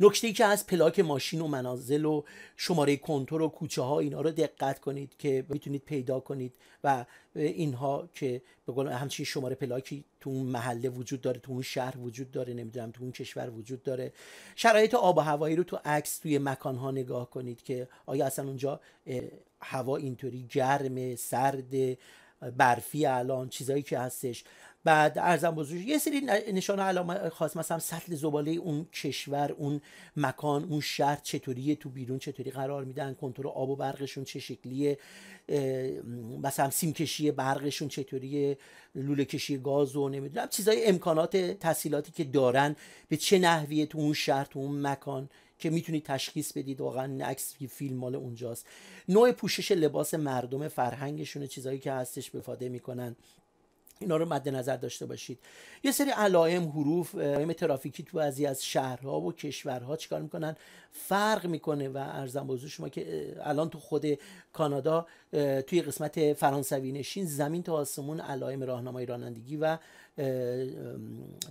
نکته ای که از پلاک ماشین و منازل و شماره کنتور و کوچه ها اینا رو دقت کنید که میتونید پیدا کنید و اینها که به قول همچین شماره پلاکی تو اون محله وجود داره تو اون شهر وجود داره نمیدونم تو اون کشور وجود داره شرایط آب و هوایی رو تو عکس توی مکان ها نگاه کنید که آیا اصلا اونجا هوا اینطوری گرم سرد برفی الان چیزایی که هستش بعد ارزم بزرگ یه سری نشانه علامه خاص مثلا سطل زباله اون کشور اون مکان اون شهر چطوریه تو بیرون چطوری قرار میدن کنترل آب و برقشون چه شکلیه مثلا سیم کشی برقشون چطوریه لوله کشی گاز و نمیدونم چیزای امکانات تحصیلاتی که دارن به چه نحویه تو اون شهر تو اون مکان که میتونید تشخیص بدید واقعا عکس فیلم مال اونجاست نوع پوشش لباس مردم فرهنگشون چیزایی که هستش بفاده میکنن اینا رو مد نظر داشته باشید یه سری علائم حروف علائم ترافیکی تو بعضی از شهرها و کشورها چیکار میکنن فرق میکنه و ارزم بزرگ شما که الان تو خود کانادا توی قسمت فرانسوی نشین زمین تا آسمون علائم راهنمای رانندگی و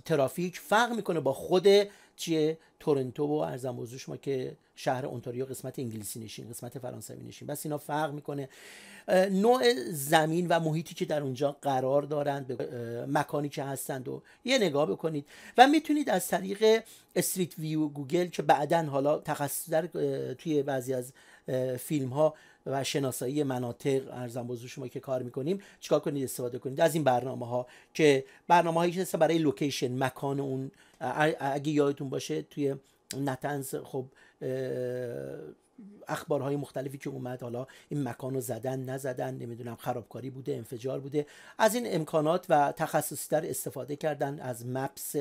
ترافیک فرق میکنه با خود چیه تورنتو و ارزم بزرگ ما که شهر اونتاریو قسمت انگلیسی نشین قسمت فرانسوی نشین بس اینا فرق میکنه نوع زمین و محیطی که در اونجا قرار دارند به مکانی که هستند و یه نگاه بکنید و میتونید از طریق استریت ویو گوگل که بعدا حالا تخصص در توی بعضی از فیلم ها و شناسایی مناطق ارزم بزرگ شما که کار میکنیم چیکار کنید استفاده کنید از این برنامه ها که برنامه هایی برای لوکیشن مکان اون اگه یادتون باشه توی نتنز خب اخبارهای مختلفی که اومد حالا این مکان رو زدن نزدن نمیدونم خرابکاری بوده انفجار بوده از این امکانات و تخصصی در استفاده کردن از مپس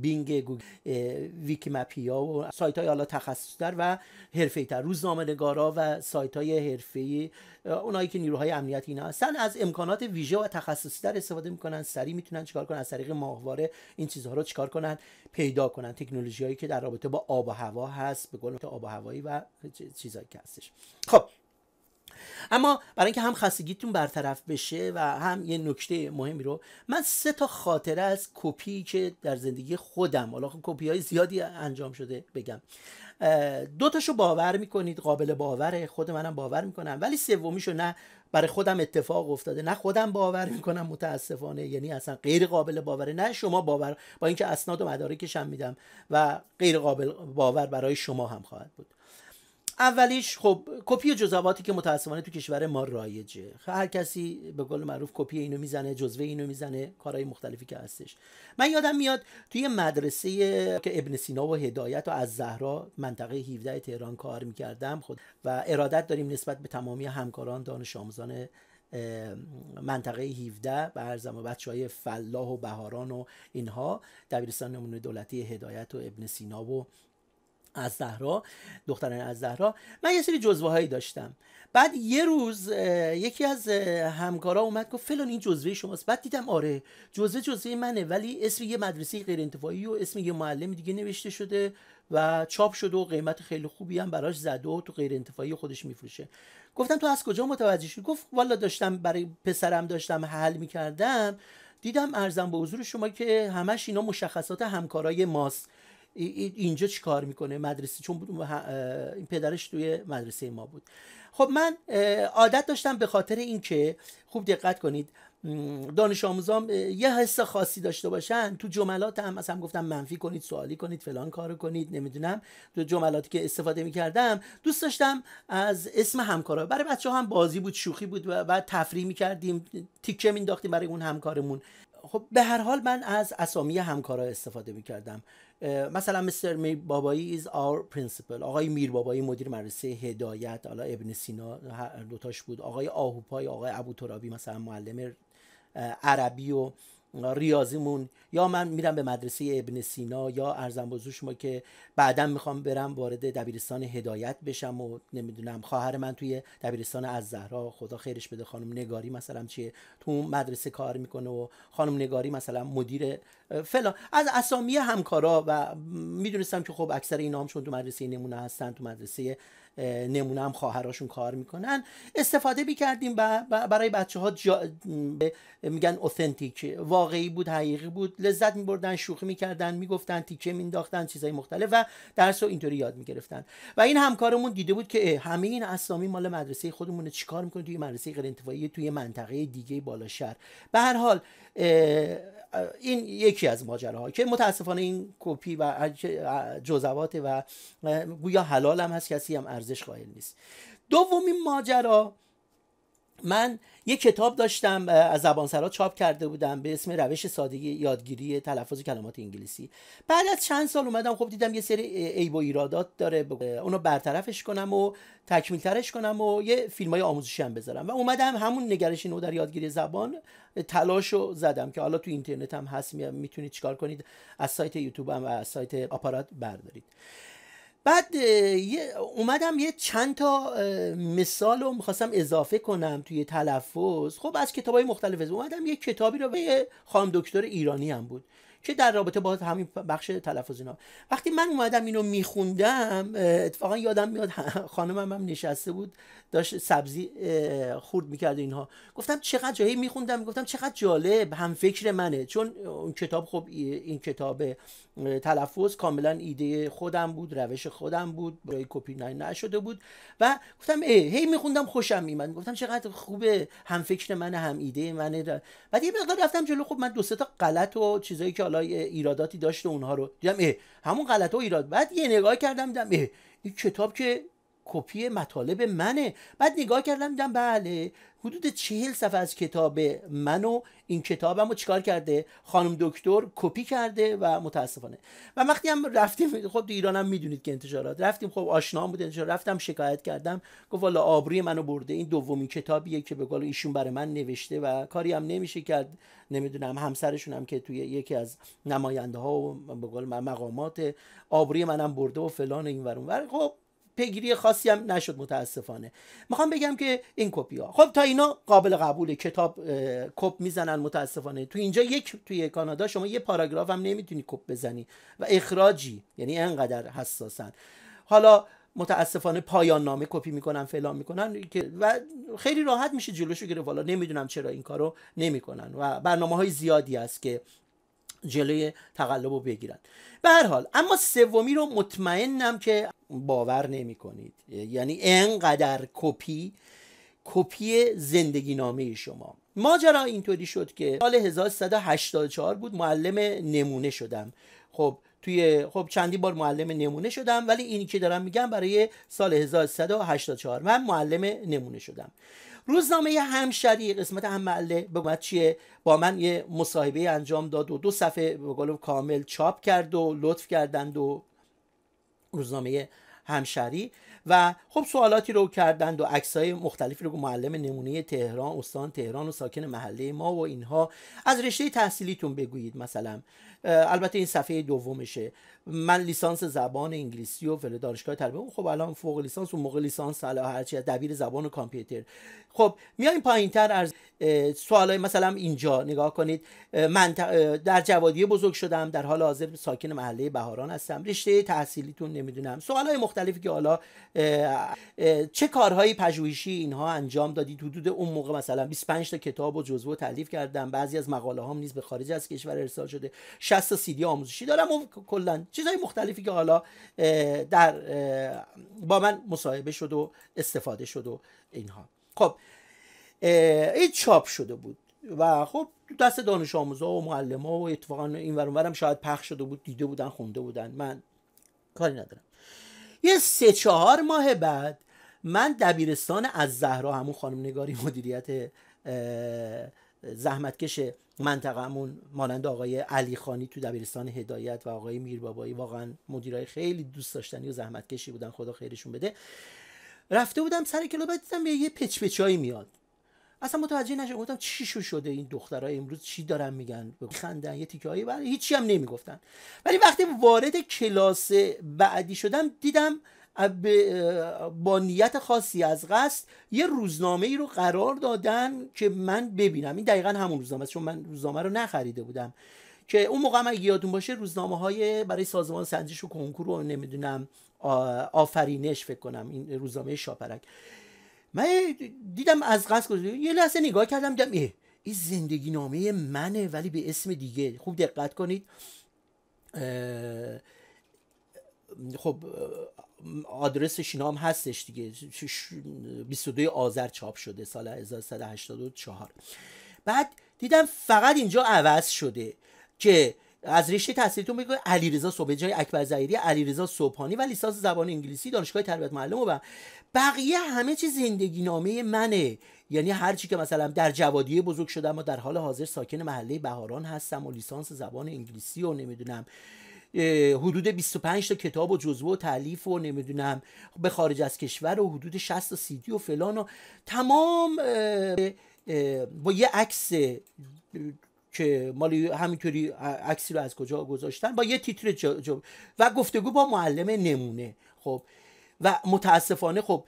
بینگ گوگل ویکی مپیا و سایت های حالا تخصصی در و حرفه تر روزنامه و سایت های حرفه اونایی که نیروهای امنیتی اینا هستن از امکانات ویژه و تخصصی در استفاده میکنن سری میتونن چیکار کنن از طریق ماهواره این چیزها رو چیکار کنن پیدا کنن تکنولوژی هایی که در رابطه با آب و هوا هست به قول آب و هوایی و چیزایی که هستش خب اما برای اینکه هم خستگیتون برطرف بشه و هم یه نکته مهمی رو من سه تا خاطره از کپی که در زندگی خودم حالا خب کپی های زیادی انجام شده بگم دو تاشو باور میکنید قابل باوره خود منم باور میکنم ولی سومیشو نه برای خودم اتفاق افتاده نه خودم باور میکنم متاسفانه یعنی اصلا غیر قابل باوره نه شما باور با اینکه اسناد و مدارکش هم میدم و غیر قابل باور برای شما هم خواهد بود اولیش خب کپی جزواتی که متاسفانه تو کشور ما رایجه خب، هر کسی به قول معروف کپی اینو میزنه جزوه اینو میزنه کارهای مختلفی که هستش من یادم میاد توی مدرسه که ابن سینا و هدایت و از زهرا منطقه 17 تهران کار میکردم خود خب، و ارادت داریم نسبت به تمامی همکاران دانش آموزان منطقه 17 و ارزم زمان بچه های فلاح و بهاران و اینها دبیرستان نمونه دولتی هدایت و ابن سینا و از زهرا دختران از زهرا من یه سری جزوه هایی داشتم بعد یه روز یکی از همکارا اومد گفت فلان این جزوه شماست بعد دیدم آره جزوه جزوه منه ولی اسم یه مدرسه غیر انتفاعی و اسم یه معلم دیگه نوشته شده و چاپ شده و قیمت خیلی خوبی هم براش زده و تو غیر انتفاعی خودش میفروشه گفتم تو از کجا متوجه شدی گفت والا داشتم برای پسرم داشتم حل میکردم دیدم ارزم به حضور شما که همش اینا مشخصات همکارای ماست اینجا چی کار میکنه مدرسه چون بود این پدرش توی مدرسه ما بود خب من عادت داشتم به خاطر اینکه خوب دقت کنید دانش آموزام یه حس خاصی داشته باشن تو جملات هم مثلا گفتم منفی کنید سوالی کنید فلان کار کنید نمیدونم تو جملاتی که استفاده میکردم دوست داشتم از اسم همکارا برای بچه هم بازی بود شوخی بود و بعد تفریح میکردیم تیکه مینداختیم برای اون همکارمون خب به هر حال من از اسامی همکارا استفاده میکردم مثلا مستر می بابایی از آر پرنسپل آقای میر بابایی مدیر مدرسه هدایت حالا ابن سینا دوتاش بود آقای آهوپای آقای ابو ترابی مثلا معلم عربی و ریاضیمون یا من میرم به مدرسه ابن سینا یا ارزم بزرگ شما که بعدا میخوام برم وارد دبیرستان هدایت بشم و نمیدونم خواهر من توی دبیرستان از زهرا خدا خیرش بده خانم نگاری مثلا چیه تو مدرسه کار میکنه و خانم نگاری مثلا مدیر فلان از اسامی همکارا و میدونستم که خب اکثر اینا همشون تو مدرسه نمونه هستن تو مدرسه نمونه هم خواهراشون کار میکنن استفاده میکردیم و برای بچه ها جا... میگن اوثنتیک، واقعی بود حقیقی بود لذت میبردن شوخی میکردن میگفتن تیکه مینداختن چیزای مختلف و درس رو اینطوری یاد میگرفتن و این همکارمون دیده بود که همه این اسامی مال مدرسه خودمونه چیکار میکنه توی مدرسه غیر توی منطقه دیگه بالا شهر به هر حال این یکی از ماجراها که متاسفانه این کپی و جزوات و گویا حلالم هست کسی هم ارزش قائل نیست دومین ماجرا من یه کتاب داشتم از زبان سرا چاپ کرده بودم به اسم روش سادگی یادگیری تلفظ کلمات انگلیسی بعد از چند سال اومدم خب دیدم یه سری عیب و ایرادات داره اونو برطرفش کنم و تکمیل ترش کنم و یه فیلم های آموزشی هم بذارم و اومدم همون نگرش نو در یادگیری زبان تلاش رو زدم که حالا تو اینترنت هم هست میتونید چیکار کنید از سایت یوتیوب هم و از سایت آپارات بردارید بعد اومدم یه چند تا مثال رو میخواستم اضافه کنم توی تلفظ خب از کتاب های مختلف از اومدم یه کتابی رو به خانم دکتر ایرانی هم بود که در رابطه با همین بخش تلفظ اینا وقتی من اومدم اینو میخوندم اتفاقا یادم میاد خانمم هم نشسته بود داشت سبزی خورد میکرد اینها گفتم چقدر جایی میخوندم گفتم چقدر جالب هم فکر منه چون اون کتاب خب این کتاب تلفظ کاملا ایده خودم بود روش خودم بود برای کپی نشده بود و گفتم ای هی میخوندم خوشم میمد گفتم چقدر خوبه هم فکر منه هم ایده منه بعد یه مقدار رفتم جلو خب من دو سه تا غلط و چیزایی که حالا ایراداتی داشته اونها رو دیدم ای همون غلط و ایراد بعد یه نگاه کردم دیدم این کتاب که کپی مطالب منه بعد نگاه کردم دیدم بله حدود چهل صفحه از کتاب منو این کتابم رو چیکار کرده خانم دکتر کپی کرده و متاسفانه و وقتی هم رفتیم خب تو ایرانم میدونید که انتشارات رفتیم خب آشنا بود انتشار رفتم شکایت کردم گفت والا آبری منو برده این دومین کتابیه که به قول ایشون برای من نوشته و کاری هم نمیشه کرد نمیدونم همسرشون هم که توی یکی از نماینده ها به قول مقامات آبروی منم برده و فلان این خب پیگیری خاصی هم نشد متاسفانه میخوام بگم که این کپی ها خب تا اینا قابل قبول کتاب کپ میزنن متاسفانه تو اینجا یک توی کانادا شما یه پاراگراف هم نمیتونی کپ بزنی و اخراجی یعنی انقدر حساسن حالا متاسفانه پایان نامه کپی میکنن فلان میکنن که و خیلی راحت میشه جلوشو گرفت حالا نمیدونم چرا این کارو نمیکنن و برنامه های زیادی است که جلوی تقلب رو بگیرن به هر حال اما سومی رو مطمئنم که باور نمی کنید یعنی انقدر کپی کپی زندگی نامه شما ماجرا اینطوری شد که سال 1384 بود معلم نمونه شدم خب توی خب چندی بار معلم نمونه شدم ولی اینی که دارم میگم برای سال 1384 من معلم نمونه شدم روزنامه همشری قسمت هم معله به چیه با من یه مصاحبه انجام داد و دو صفحه به کامل چاپ کرد و لطف کردند و روزنامه همشری و خب سوالاتی رو کردند و عکسای مختلفی رو معلم نمونه تهران استان تهران و ساکن محله ما و اینها از رشته تحصیلیتون بگویید مثلا البته این صفحه دومشه من لیسانس زبان انگلیسی و فل دانشگاه اون خب الان فوق لیسانس و موقع لیسانس حالا هرچی از دبیر زبان و کامپیوتر خب میایم پایینتر از های مثلا اینجا نگاه کنید من در جوادیه بزرگ شدم در حال حاضر ساکن محله بهاران هستم رشته تحصیلیتون نمیدونم های مختلفی که حالا چه کارهای پژوهشی اینها انجام دادید حدود اون موقع مثلا 25 تا کتاب و جزوه تعلیف کردم بعضی از مقاله هام نیز به خارج از کشور ارسال شده 60 تا دی آموزشی دارم و کلا چیزهای مختلفی که حالا در با من مصاحبه شد و استفاده شد و اینها خب این چاپ شده بود و خب دست دانش آموزا و معلم ها و اتفاقا این ورانورم شاید پخش شده بود دیده بودن خونده بودن من کاری ندارم یه سه چهار ماه بعد من دبیرستان از زهرا همون خانم نگاری مدیریت زحمتکش منطقهمون مانند آقای علی خانی تو دبیرستان هدایت و آقای میربابایی واقعا مدیرای خیلی دوست داشتنی و زحمت کشی بودن خدا خیرشون بده رفته بودم سر کلاب دیدم یه پچ پچایی میاد اصلا متوجه نشدم گفتم چی شو شده این دخترای امروز چی دارن میگن خندن یه هایی برای هیچی هم نمیگفتن ولی وقتی وارد کلاس بعدی شدم دیدم با نیت خاصی از قصد یه روزنامه ای رو قرار دادن که من ببینم این دقیقا همون روزنامه است چون من روزنامه رو نخریده بودم که اون موقع من یادتون باشه روزنامه های برای سازمان سنجش و کنکور رو نمیدونم آفرینش فکر کنم این روزنامه شاپرک من دیدم از قصد یه لحظه نگاه کردم دیدم ای این زندگی نامه منه ولی به اسم دیگه خوب دقت کنید خب آدرسش اینا هم هستش دیگه 22 آذر چاپ شده سال 1384 بعد دیدم فقط اینجا عوض شده که از رشته تحصیلیتون میگه علیرضا صبح جای اکبر زهیری علیرضا صبحانی و لیسانس زبان انگلیسی دانشگاه تربیت معلم و بقیه همه چی زندگی نامه منه یعنی هر چی که مثلا در جوادیه بزرگ شدم و در حال حاضر ساکن محله بهاران هستم و لیسانس زبان انگلیسی و نمیدونم حدود 25 تا کتاب و جزوه و تعلیف و نمیدونم به خارج از کشور و حدود 60 تا سیدی و فلان و تمام با یه عکس که مالی همینطوری عکسی رو از کجا گذاشتن با یه تیتر جا جا و گفتگو با معلم نمونه خب و متاسفانه خب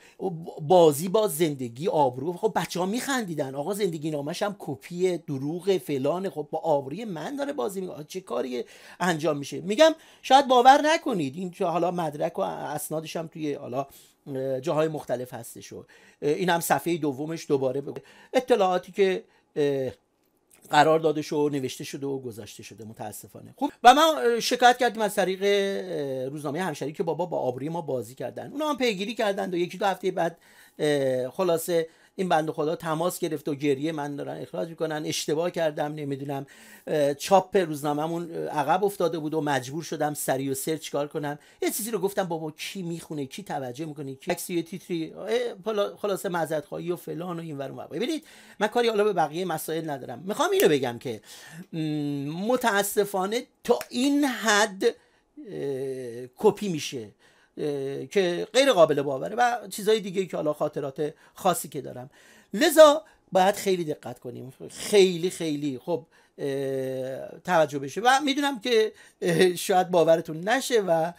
بازی با زندگی آبرو خب بچه ها میخندیدن آقا زندگی نامش هم کپی دروغ فلان خب با آبروی من داره بازی میکنه چه کاری انجام میشه میگم شاید باور نکنید این حالا مدرک و اسنادش هم توی حالا جاهای مختلف هستش و این هم صفحه دومش دوباره اطلاعاتی که قرار داده شده و نوشته شده و گذاشته شده متاسفانه خب و ما شکایت کردیم از طریق روزنامه همشری که بابا با آبروی ما بازی کردن اونا هم پیگیری کردند و یکی دو هفته بعد خلاصه این بند خدا تماس گرفت و گریه من دارن اخراج میکنن اشتباه کردم نمیدونم چاپ روزنامهمون عقب افتاده بود و مجبور شدم سری و سرچ کار کنم یه چیزی رو گفتم بابا کی میخونه کی توجه میکنه کی یه تیتری خلاصه معذرت و فلان و اینور اونور ببینید من کاری حالا به بقیه مسائل ندارم میخوام اینو بگم که متاسفانه تا این حد کپی میشه که غیر قابل باوره و چیزهای دیگه که حالا خاطرات خاصی که دارم لذا باید خیلی دقت کنیم خیلی خیلی خب توجه بشه و میدونم که شاید باورتون نشه و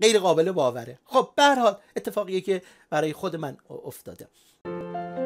غیر قابل باوره خب به حال اتفاقیه که برای خود من افتاده